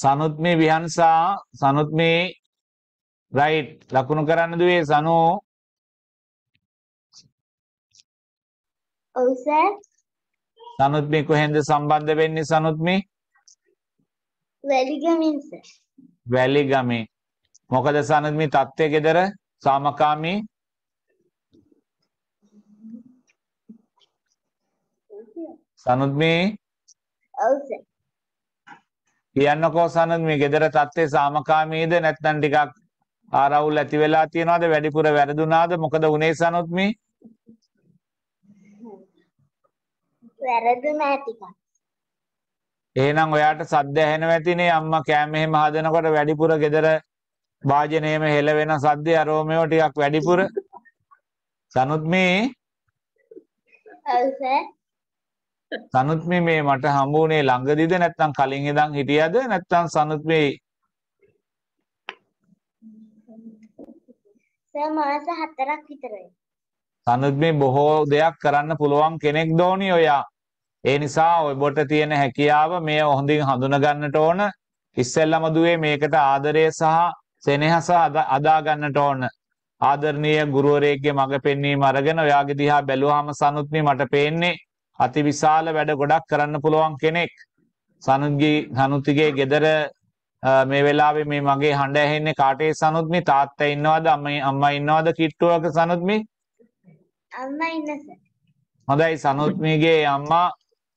Speaker 2: සනුත් මේ විහන්සා සනුත් මේ රයිට්
Speaker 1: ලකුණු කරන්න දුවේ සනෝ ඔව් සර් සනුත් මේ කොහෙන්ද සම්බන්ධ වෙන්නේ සනුත් මේ
Speaker 3: වැලිගමෙන් සර්
Speaker 1: වැලිගමේ මොකද සනුත් මේ தත්ත්වය gedර සාමකාමී සනුත් මේ ඔව් සර් කියන්නකෝ සනුත් මේ gedර தත්ත්වය සාමකාමීද නැත්නම් ටිකක් ආරවුල් ඇති වෙලා තියෙනවද වැඩිපුර වැරදුනාද මොකද උනේ සනොත් මේ
Speaker 3: වැරදුනා ටිකක්
Speaker 1: එහෙනම් ඔයාට සද්ද ඇහෙනවා ඇතිනේ අම්මා කෑම එහෙම හදනකොට වැඩිපුර gedara වාජනයේම හෙල වෙන සද්දේ අරෝමේව ටිකක් වැඩිපුර සනොත් මේ සනුත් මේ මට හම්බුනේ ළඟදිද නැත්නම් කලින් ඉඳන් හිටියද නැත්නම් සනුත් මේ
Speaker 3: සර් මාස 4ක් විතරයි.
Speaker 1: සනුත් මේ බොහෝ දෙයක් කරන්න පුළුවන් කෙනෙක් දෝනි ඔයා. ඒ නිසා ඔබට තියෙන හැකියාව මේ හොඳින් හඳුනා ගන්නට ඕන. ඉස්සෙල්ලම දුවේ මේකට ආදරය සහ සෙනෙහස අදා ගන්නට ඕන. ආදරණීය ගුරුවරයෙක්ගේ මඟ පෙන්වීම අරගෙන ඔයාගේ දිහා බැලුවාම සනුත් මට පේන්නේ අතිවිශාල වැඩ ගොඩක් කරන්න පුළුවන් කෙනෙක්. සනුත්ගේ සනුත්ගේ ගෙදර මේ වෙලාවේ මේ මගේ හඬ ඇහෙන්නේ කාටේ සනුත් මේ තාත්තා ඉන්නවද අම්මයි අම්මා ඉන්නවද කිට්ටුවක සනුත් මේ අම්මා ඉන්න හොඳයි සනුත් මේගේ අම්මා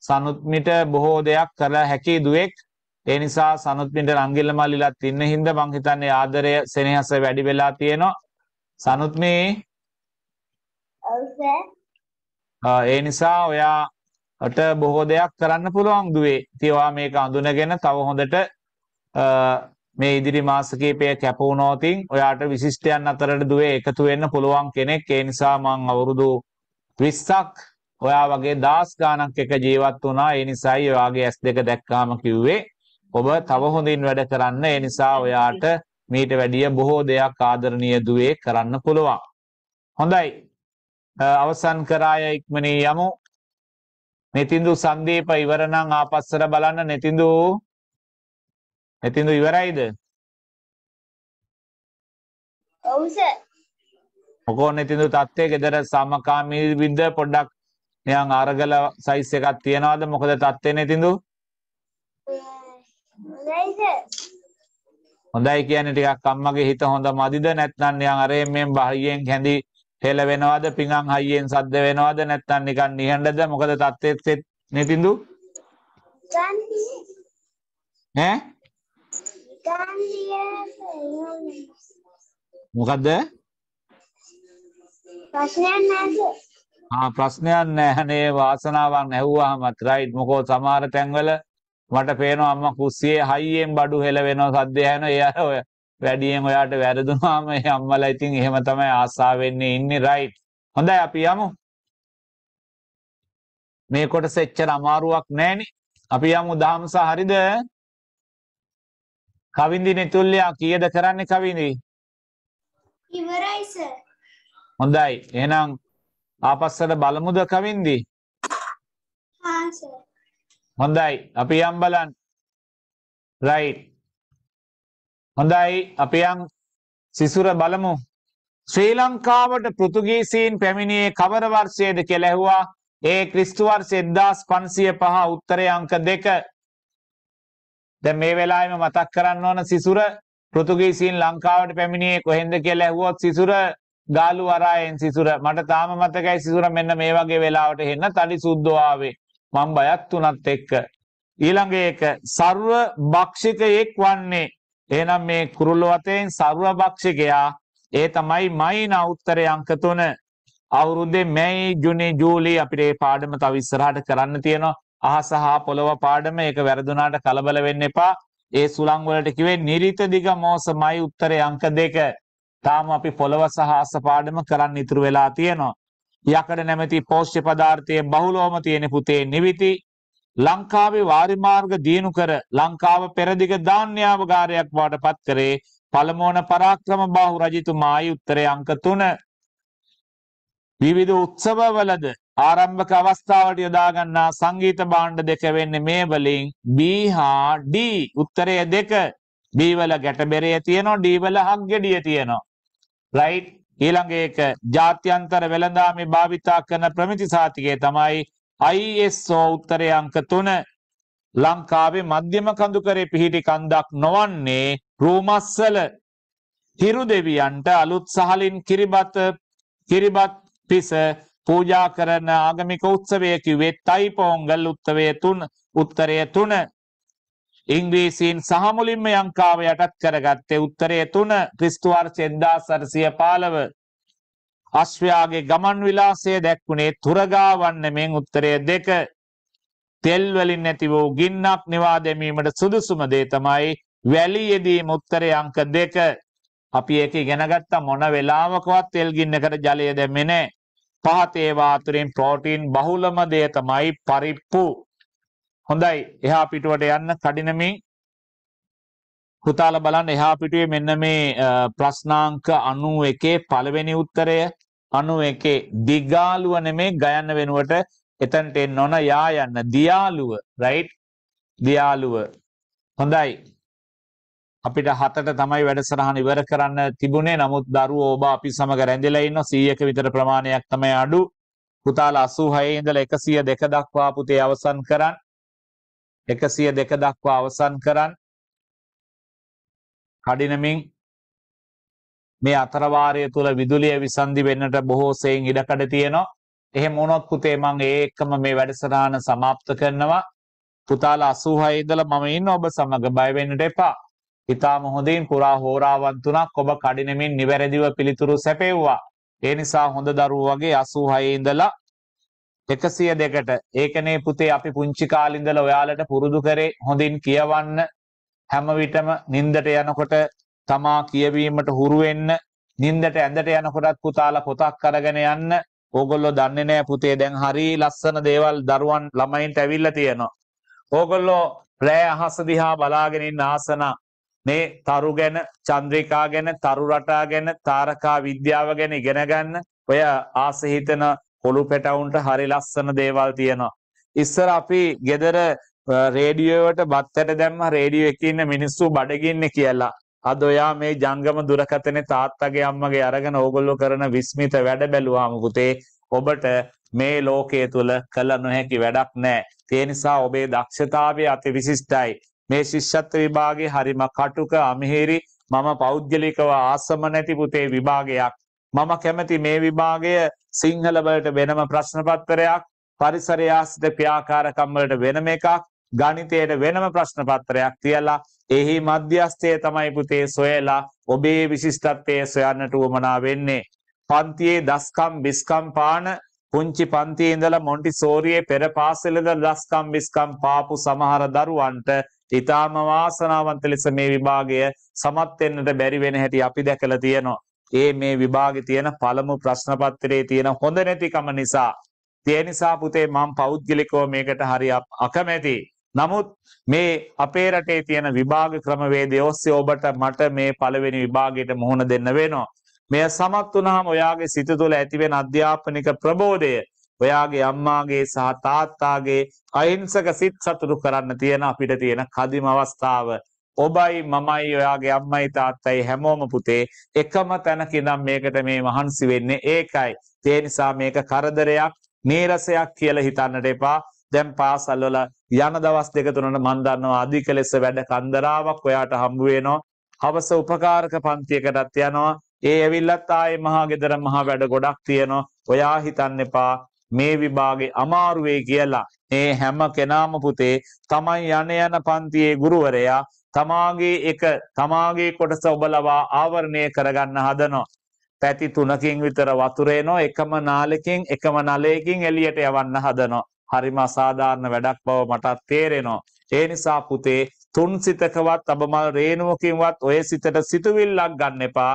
Speaker 1: සනුත් මිට බොහෝ දෙයක් කළ හැකි දුවෙක් ඒ නිසා සනුත් මිට රංගිල මල්ලිලත් ඉන්න හින්දා මං හිතන්නේ ආදරය සෙනෙහස වැඩි වෙලා තියෙනවා සනුත් මේ ඒ නිසා ඔයාට බොහෝ දෙයක් කරන්න පුළුවන් දුවේ. ඉතින් ඔයා මේක අඳුනගෙන තව හොඳට මේ ඉදිරි මාස කිහිපය කැප වුණොතින් ඔයාට විශිෂ්ටයන් අතරට දුවේ එකතු වෙන්න පුළුවන් කෙනෙක් ඒ නිසා මං අවුරුදු 20ක් ඔයා වගේ දාස් ගාණක් එක ජීවත් වුණා ඒ නිසායි ඔයාගේ S2 දැක්කාම කිව්වේ ඔබ තව හොඳින් වැඩ කරන්න ඒ නිසා ඔයාට මීට වැඩිය බොහෝ දෙයක් ආදරණීය දුවේ කරන්න පුළුවන් හොඳයි අවසන් කරාය ඉක්මනින් යමු නිතින්දු සංදීප ඉවරනම් ආපස්සට බලන්න නිතින්දු මෙතින්ද ඉවරයිද?
Speaker 2: ඔව්
Speaker 3: සර්.
Speaker 1: මොකෝ මෙතින්ද තත්ත්වයේ gedara සමකාමී බින්ද පොඩ්ඩක් නියන් අරගල සයිස් එකක් තියනවාද? මොකද තත්ත්වේ නෙතින්ද?
Speaker 3: හොඳයි සර්.
Speaker 1: හොඳයි කියන්නේ ටිකක් අම්මගේ හිත හොඳ මදිද නැත්නම් නියන් අරේ මෙන් බහියෙන් කැඳි හෙල වෙනවද? පිඟන් හයියෙන් සද්ද වෙනවද? නැත්නම් නිකන් නිහඬද? මොකද තත්ත්වෙත් නෙතින්ද? ඈ
Speaker 3: මොකද්ද? ප්‍රශ්නයක් නැහැ.
Speaker 1: ආ ප්‍රශ්නයක් නැහැ නේ වාසනාවක් නැහුවාම රයිට් මොකෝ සමහර තැන්වල මට පේනවා අම්මා කුස්සියේ හයියෙන් බඩු හෙල වෙනවා සද්ද ඇහෙනවා ඒ අය ඔය වැඩියෙන් ඔයාට වැරදුනාම ඒ අම්මලා ඉතින් එහෙම තමයි ආසා වෙන්නේ ඉන්නේ රයිට් හොඳයි අපි යමු මේ කොටස එච්චර අමාරුවක් නැහෙනේ අපි යමු දහම්ස හරිද කවින්දි නෙතුල්ලයා කීයද කරන්නේ කවින්දි?
Speaker 3: ඉවරයි සර්.
Speaker 1: හොඳයි. එහෙනම් ආපස්සට බලමුද කවින්දි? හා සර්. හොඳයි. අපි යම් බලන්න. රයිට්. හොඳයි. අපි යම් සිසුර බලමු. ශ්‍රී ලංකාවට පෘතුගීසීන් පැමිණියේ කවර වර්ෂයේද කියලා ඇහුවා. ඒ ක්‍රිස්තු වර්ෂ 1505 උත්තරේ අංක 2. දැන් මේ වෙලාවෙම මතක් කරන්න ඕන සිසුර පෘතුගීසීන් ලංකාවට පැමිණියේ කොහෙන්ද කියලා ඇහුවොත් සිසුර ගාලු වරායෙන් සිසුර මට තාම මතකයි සිසුර මෙන්න මේ වගේ වෙලාවට හෙන්න තඩි සුද්ධෝ ආවේ මං බයත් උනත් එක්ක ඊළඟ එක ਸਰව භක්ෂිකයෙක් වන්නේ එහෙනම් මේ කුරුල්ල වතෙන් ਸਰව භක්ෂිකයා ඒ තමයි මයින උත්තරේ අංක 3 අවුරුද්දේ මැයි ජුනි ජූලි අපිට මේ පාඩම තව ඉස්සරහට කරන්න තියෙනවා අහස හා පොළව පාඩම ඒක වැරදුනාට කලබල වෙන්න එපා. ඒ සුළං වලට කිව්වේ නිරිත දිග මෝසමයි උත්තරේ අංක 2. තාම අපි පොළව සහ අහස පාඩම කරන්න ඉතුරු වෙලා තියෙනවා. යකඩ නැමැති පෝෂ්‍ය පදාර්ථයේ බහුලවම තියෙන පුතේ නිවිති ලංකාවේ වාරිමාර්ග දිනු කර ලංකාව පෙරදිග ධාන්‍යාවගාරයක් බවට පත් කරේ පළමුවන පරාක්‍රම බාහු රජතුමායි උත්තරේ අංක 3 විවිධ උත්සවවලද ආරම්භක අවස්ථාවට යොදාගන්නා සංගීත භාණ්ඩ දෙක වෙන්නේ මේ වලින් B හා D උත්තරය දෙක B වල ගැටබෙරය තියෙනවා D වල හක්ගෙඩිය තියෙනවා right ඊළඟ එක ජාත්‍යන්තර වෙළඳාමේ භාවිතා කරන ප්‍රමිති සාතිකය තමයි ISO උත්තරය අංක 3 ලංකාවේ මධ්‍යම කඳුකරේ පිහිටි කන්දක් නොවන්නේ රූමස්සල හිරු දෙවියන්ට අලුත් සහලින් කිරිබත් කිරිබත් පිස පූජා කරන ආගමික උත්සවය කිව්වේ තයිපෝංගල් උත්සවය තුන උත්තරය තුන ඉංග්‍රීසීන් සහ මුලින්ම ලංකාව යටත් කරගත්තේ උත්තරය තුන ක්‍රිස්තු වර්ෂ 1415 අශ්වයාගේ ගමන් විලාසය දැක්ුණේ තුරගාවන්නමෙන් උත්තරය දෙක තෙල් වලින් නැති වූ ගින්නක් නිවා දැමීමට සුදුසුම දේ තමයි වැලියේදී උත්තරය අංක දෙක අපි ඒක ඉගෙන ගත්ත මොන වෙලාවකවත් තෙල් ගින්නකට ජලය දැම්මේ නැහැ පහත් ඒවා අතරින් ප්‍රෝටීන් බහුලම දේ තමයි පරිප්පු. හොඳයි. එහා පිටුවට යන්න කඩිනමින් පුතාල බලන්න එහා පිටුවේ මෙන්න මේ ප්‍රශ්නාංක 91 පළවෙනි උත්තරය 91 දිගාලුව නෙමේ ගයන්න වෙනුවට එතනට එන්න ඕන යා යන්න දියාලුව රයිට් දියාලුව හොඳයි අපිට හතට තමයි වැඩසටහන ඉවර කරන්න තිබුණේ. නමුත් දරුවෝ ඔබ අපි සමග රැඳිලා ඉන්නවා 100ක විතර ප්‍රමාණයක් තමයි අඩු. පුතාල 86 ඉඳලා 102 දක්වා පුතේ අවසන් කරන්. 102 දක්වා අවසන් කරන්. කඩිනමින් මේ අතරවාරය තුල විදුලිය විසන්දි වෙන්නට බොහෝ සෙයින් ඉඩකඩ තියෙනවා. එහෙම වුණොත් පුතේ මම ඒ එක්කම මේ වැඩසටහන સમાપ્ત කරනවා. පුතාල 86 ඉඳලා මම ඉන්න ඔබ සමග බය වෙන්නට එපා. ඉතාම හොඳින් පුරා හෝරාවන් තුනක් ඔබ කඩිනමින් නිවැරදිව පිළිතුරු සැපෙව්වා. ඒ නිසා හොඳ දරුවෝ වගේ 86 ඉඳලා 102ට ඒකනේ පුතේ අපි පුංචි කාලේ ඉඳලා ඔයාලට පුරුදු කරේ හොඳින් කියවන්න හැම විටම නින්දට යනකොට තමා කියවීමට හුරු වෙන්න නින්දට ඇඳට යනකොටත් පුතාලා පොතක් අරගෙන යන්න ඕගොල්ලෝ දන්නේ නැහැ පුතේ දැන් හරි ලස්සන දේවල් දරුවන් ළමයින්ට ඇවිල්ලා තියෙනවා ඕගොල්ලෝ රෑ අහස දිහා බලාගෙන ඉන්න ආසනා මේ තරු ගැන, චන්ද්‍රිකා ගැන, තරු රටා ගැන, තාරකා විද්‍යාව ගැන ඉගෙන ගන්න. ඔය ආස හිතන කොළු පැටවුන්ට හරි ලස්සන දේවල් තියෙනවා. ඉස්සර අපි ගෙදර රේඩියෝවට බත්තට දැම්ම රේඩියෝ එකේ ඉන්න මිනිස්සු බඩගින්නේ කියලා. අද ඔයා මේ ජංගම දුරකථනේ තාත්තගේ අම්මගේ අරගෙන ඕගොල්ලෝ කරන විස්මිත වැඩ බැලුවාම පුතේ ඔබට මේ ලෝකයේ තුල කළ නොහැකි වැඩක් නැහැ. ඒ නිසා ඔබේ දක්ෂතාවය අතිවිශිෂ්ටයි. මේ ශිෂ්‍යත්ව විභාගේ හරිම කටුක අමහිරි මම පෞද්ගලිකව ආසම නැති පුතේ විභාගයක් මම කැමති මේ විභාගය සිංහල වලට වෙනම ප්‍රශ්නපත්‍රයක් පරිසරය ආශ්‍රිත ක්‍රියාකාරකම් වලට වෙනම එකක් ගණිතයට වෙනම ප්‍රශ්නපත්‍රයක් තියලා එහි මධ්‍යස්ථය තමයි පුතේ සොයලා ඔබේ විශිෂ්ටත්වය සොයන්නට උවමනා වෙන්නේ පන්තියේ දස්කම් බිස්කම් පාන පුංචි පන්තියේ ඉඳලා මොන්ටිසෝරියේ පෙර පාසලේ දස්කම් බිස්කම් පාපු සමහර දරුවන්ට ඊටාම වාසනාවන්ත ලෙස මේ විභාගය සමත් වෙන්නට බැරි වෙන හැටි අපි දැකලා තියෙනවා. ඒ මේ විභාගේ තියෙන පළමු ප්‍රශ්න පත්‍රයේ තියෙන හොඳ නැතිකම නිසා. ඒ නිසා පුතේ මම පෞද්ගලිකව මේකට හරි අකමැති. නමුත් මේ අපේ රටේ තියෙන විභාග ක්‍රමවේදය ඔස්සේ ඔබට මට මේ පළවෙනි විභාගයට මුහුණ දෙන්න වෙනවා. මෙය සමත් වුණාම ඔයාගේ සිත තුළ ඇතිවෙන අධ්‍යාපනික ප්‍රබෝධය ඔයාගේ අම්මාගේ සහ තාත්තාගේ අහිංසක සිත් සතුරු කරන්න තියෙන අපිට තියෙන කදිම අවස්ථාව ඔබයි මමයි ඔයාගේ අම්මයි තාත්තයි හැමෝම පුතේ එකම තැනක ඉඳන් මේකට මේ මහන්සි වෙන්නේ ඒකයි. ඒ නිසා මේක කරදරයක්, නීරසයක් කියලා හිතන්නට එපා. දැන් පාසල් වල යන දවස් දෙක තුනකට මම දන්නවා අධික ලෙස වැඩ කන්දරාවක් ඔයාට හම්බ වෙනවා. හවස උපකාරක පන්තියකටත් යනවා. ඒ ඇවිල්ලත් ආයේ මහා ගෙදර මහා වැඩ ගොඩක් තියෙනවා. ඔයා හිතන්න එපා මේ විභාගේ අමාරුවේ කියලා ඒ හැම කෙනාම පුතේ තමයි යන යන පන්තියේ ගුරුවරයා තමාගේ එක තමාගේ කොටස ඔබලවා ආවරණය කරගන්න හදනවා. පැති තුනකින් විතර වතුර එකම නාලකින් එකම නලයකින් එළියට යවන්න හදනවා. හරිම අසාධාරණ වැඩක් බව මටත් තේරෙනවා. ඒ නිසා පුතේ තුන් සිතකවත් අබමල් රේනුවකින්වත් ඔය සිතට සිතුවිල්ලක් ගන්න එපා.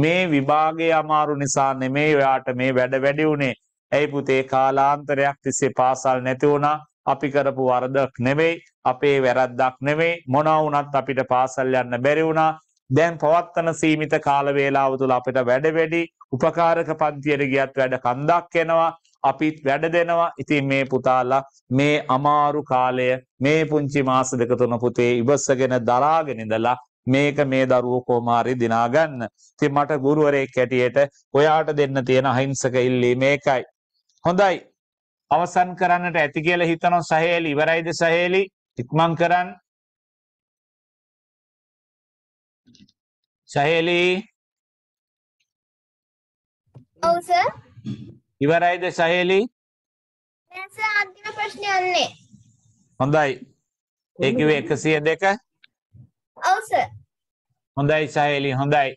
Speaker 1: මේ විභාගයේ අමාරු නිසා නෙමෙයි ඔයාට මේ වැඩ වැඩි උනේ. ඇයි පුතේ කාලාන්තරයක් තිස්සේ පාසල් නැති වුණා අපි කරපු වරදක් නෙවෙයි අපේ වැරද්දක් නෙවෙයි මොනවා වුණත් අපිට පාසල් යන්න බැරි වුණා දැන් පවත්තන සීමිත කාල වේලාව තුල අපිට වැඩ වැඩි උපකාරක පන්තියට ගියත් වැඩ කන්දක් එනවා අපිත් වැඩ දෙනවා ඉතින් මේ පුතාලා මේ අමාරු කාලය මේ පුංචි මාස දෙක තුන පුතේ ඉවසගෙන දරාගෙන ඉඳලා මේක මේ දරුවෝ කොමාරි දිනා ගන්න. ඉතින් මට ගුරුවරයෙක් හැටියට ඔයාට දෙන්න තියෙන අහිංසක ඉල්ලීම ඒකයි. හොඳයි අවසන් කරන්නට ඇති කියල හිතනො සහේලි ඉවරයිද සහේලි ඉක්මං කරන්න සහේලි ඉවරයිද සහේලි
Speaker 3: ප්‍රශ්නයන්නේ
Speaker 1: හොඳයි ඒකිව එකසිය දෙක හොඳයි සහේලි හොඳයි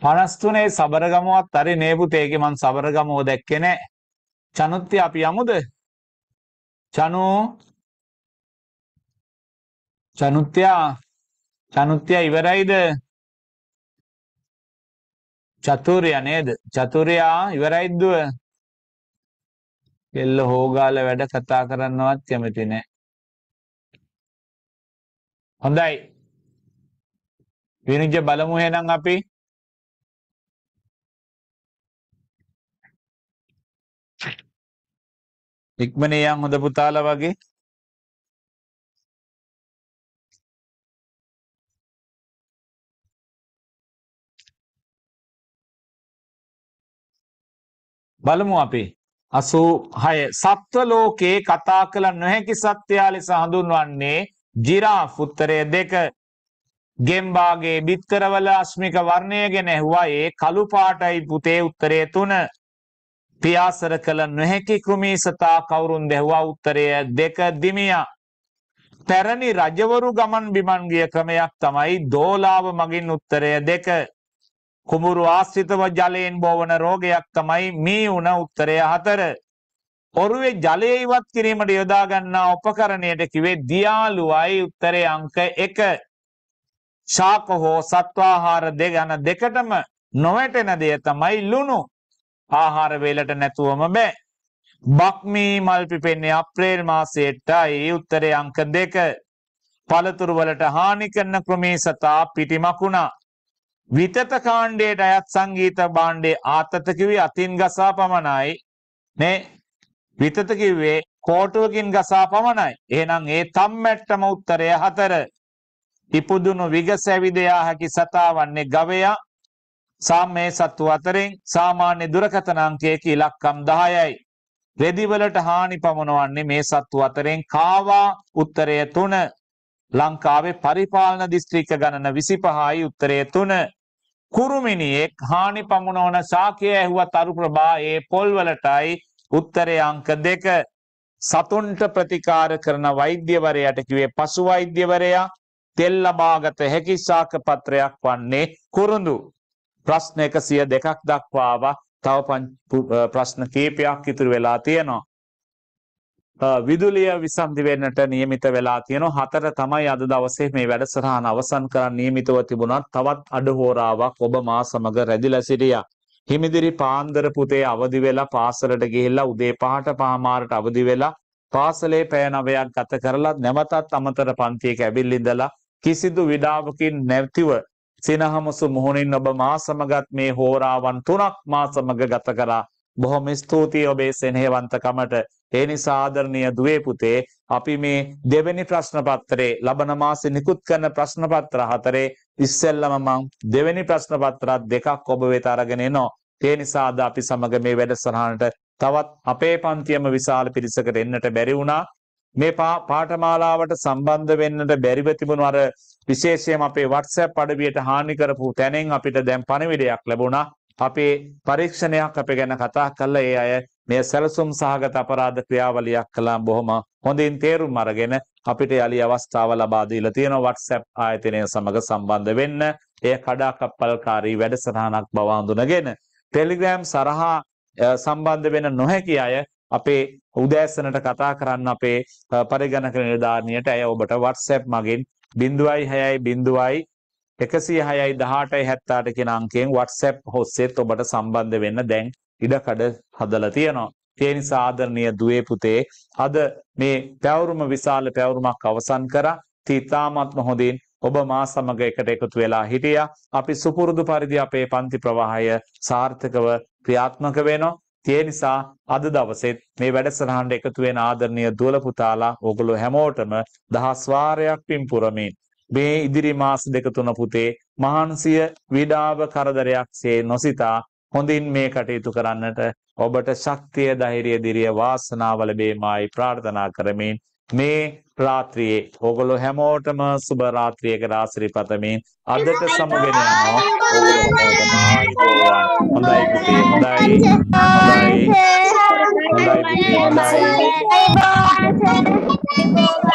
Speaker 1: පනස්තුනේ සබරගමුවත් හරි නේ පුතේකේ මං සබරගමුව දැක්කේ නෑ. චනුත්ති අපි යමුද? චනු චනුත්ත්‍යා චනුත්ත්‍යා ඉවරයිද? චතුර්ය නේද? චතුර්යා ඉවරයිද? එල්ල හෝගාල වැඩ කතා කරන්නවත් කැමති නෑ. හොඳයි. විනිජ බලමු එහෙනම්
Speaker 2: අපි. ඉක්මනේ යන් හොඳ පුතාලා වගේ. බලමු අපි.
Speaker 1: 86 සත්ව ලෝකේ කතා කළ නොහැකි සත්‍යය ලෙස හඳුන්වන්නේ ජිරාෆ් උත්තරය දෙක ගෙම්බාගේ බිත්තරවල අස්මික වර්ණය ගැන ඇහුවා ඒ කළු පාටයි පුතේ උත්තරය තුන පියාසර කළ නොහැකි කෘමීසතා කවුරුන් දෙහුවා උත්තරය දෙක දිමියා පැරණි රජවරු ගමන් බිමන් ගිය ක්‍රමයක් තමයි දෝලාව මගින් උත්තරය දෙක කුඹුරු ආශ්‍රිතව ජලයෙන් බෝවන රෝගයක් තමයි මී උන උත්තරය හතර ඔරුවේ ජලය ඉවත් කිරීමට යොදා ගන්නා උපකරණයට කිවේ දියාලුවයි උත්තරේ අංක 1. ශාක හෝ සත්වාහාර දෙගන දෙකටම නොවැටෙන දෙය තමයි ලුණු. ආහාර වේලට නැතුවම බෑ. බක්මී මල් පිපෙන්නේ අප්‍රේල් මාසයටයි උත්තරේ අංක 2. පළතුරු වලට හානි කරන ක්‍රමේ සතා පිටිමකුණා. විතත කාණ්ඩයට අයත් සංගීත භාණ්ඩේ ආතත කිවි අතින් ගසා පමණයි. මේ විතත කිව්වේ කෝටුවකින් ගසා පමණයි. එහෙනම් ඒ තම්මැට්ටම උත්තරය හතර. ඉපදුණු විගස ඇවිදයා හැකි සතා වන්නේ ගවයා. සාමයේ සත්තු අතරින් සාමාන්‍ය දුරකථන අංකයක ඉලක්කම් 10යි. රෙදිවලට හානි පමනවන්නේ මේ සත්තු අතරින් කාවා උත්තරය 3. ලංකාවේ පරිපාලන දිස්ත්‍රික්ක ගණන 25යි උත්තරය 3. කුරුමිනියෙක් හානි පමුණවන ශාකය ඇහුවත් අරු ප්‍රභා ඒ පොල්වලටයි උත්තරය අංක දෙක සතුන්ට ප්‍රතිකාර කරන වෛද්‍යවරයාට කිවේ පසු වෛද්‍යවරයා තෙල් ලබාගත හැකි සාකපත්‍රයක් වන්නේ කුරුඳු ප්‍රශ්න එකසිය දෙකක් දක්වාව තව ප්‍රශ්න කීපයක් ඉතුරු වෙලා තියෙනවා. විදුලිය විසන්ධි වෙන්නට නියමිත වෙලා තියෙනවා. හතර තමයි අද දවසේ මේ වැඩසටහන අවසන් කරන්න නියමිතව තිබුණත් තවත් අඩ හෝරාවක් ඔබ මා සමග රැඳිලා සිටියා. හිමිදිරි පාන්දර පුතේ අවදි වෙලා පාසලට ගිහිල්ලා උදේ පහට පහමාරට අවදි වෙලා පාසලේ පැය නවයක් ගත කරලා නැවතත් අමතර පන්තියක ඇවිල් ඉඳලා කිසිදු විඩාවකින් නැතිව සිනහමසු මුහුණින් ඔබ මා සමගත් මේ හෝරාවන් තුනක් මා සමග ගත කරා බොහොම ස්තුතියි ඔබේ සෙනෙහවන්තකමට ඒ නිසා ආදරණීය දුවේ පුතේ අපි මේ දෙවෙනි ප්‍රශ්න පත්‍රයේ ලබන මාසේ නිකුත් කරන ප්‍රශ්න පත්‍ර හතරේ ඉස්සෙල්ලම මම දෙවෙනි ප්‍රශ්න පත්‍ර දෙකක් ඔබ වෙත අරගෙන එනවා. ඒ නිසා අද අපි සමග මේ වැඩසටහනට තවත් අපේ පන්තියම විශාල පිරිසකට එන්නට බැරි වුණා. මේ පාඨමාලාවට සම්බන්ධ වෙන්නට බැරිව තිබුණු අර විශේෂයෙන් අපේ WhatsApp අඩවියට හානි කරපු තැනෙන් අපිට දැන් පණිවිඩයක් ලැබුණා. අපේ පරීක්ෂණයක් අප ගැන කතා කළා ඒ අය මෙය සැලසුම් සහගත අපරාධ ක්‍රියාවලියක් කළා බොහොම හොඳින් තේරුම් අරගෙන අපිට යලි අවස්ථාව ලබා දීලා තියෙන WhatsApp ආයතනය සමග සම්බන්ධ වෙන්න එය කඩාකප්පල්කාරී වැඩසටහනක් බව හඳුනගෙන Telegram සරහා සම්බන්ධ වෙන නොහැකි අය අපේ උදෑසනට කතා කරන්න අපේ පරිගණක නිලධාරිනියට ඇය ඔබට WhatsApp මගින් 06 106යි 18යි 78 කියන අංකයෙන් WhatsApp හොස්සෙත් ඔබට සම්බන්ධ වෙන්න දැන් ඉඩකඩ හදලා තියෙනවා. ඒ නිසා ආදරණීය දුවේ පුතේ අද මේ පැවරුම විශාල පැවරුමක් අවසන් කරා. තීතාමත්ම හොඳින් ඔබ මා සමග එකට එකතු වෙලා හිටියා. අපි සුපුරුදු පරිදි අපේ පන්ති ප්‍රවාහය සාර්ථකව ක්‍රියාත්මක වෙනවා. ඒ නිසා අද දවසෙත් මේ වැඩසටහනට එකතු වෙන ආදරණීය දුවල පුතාලා ඕගොල්ලෝ හැමෝටම දහස් වාරයක් පින් පුරමින් මේ ඉදිරි මාස දෙක තුන පුතේ මහන්සිය විඩාව කරදරයක් සේ නොසිතා හොඳින් මේ කටයුතු කරන්නට ඔබට ශක්තිය ධෛර්යය දිරිය වාසනාව ලැබේමායි ප්‍රාර්ථනා කරමින් මේ රාත්‍රියේ ඕගොල්ලෝ හැමෝටම සුබ රාත්‍රියකට ආශිර්වාදමින් අදට සමුගෙන යනවා හොඳයි පුතේ හොඳයි
Speaker 3: හොඳයි හොඳයි හොඳයි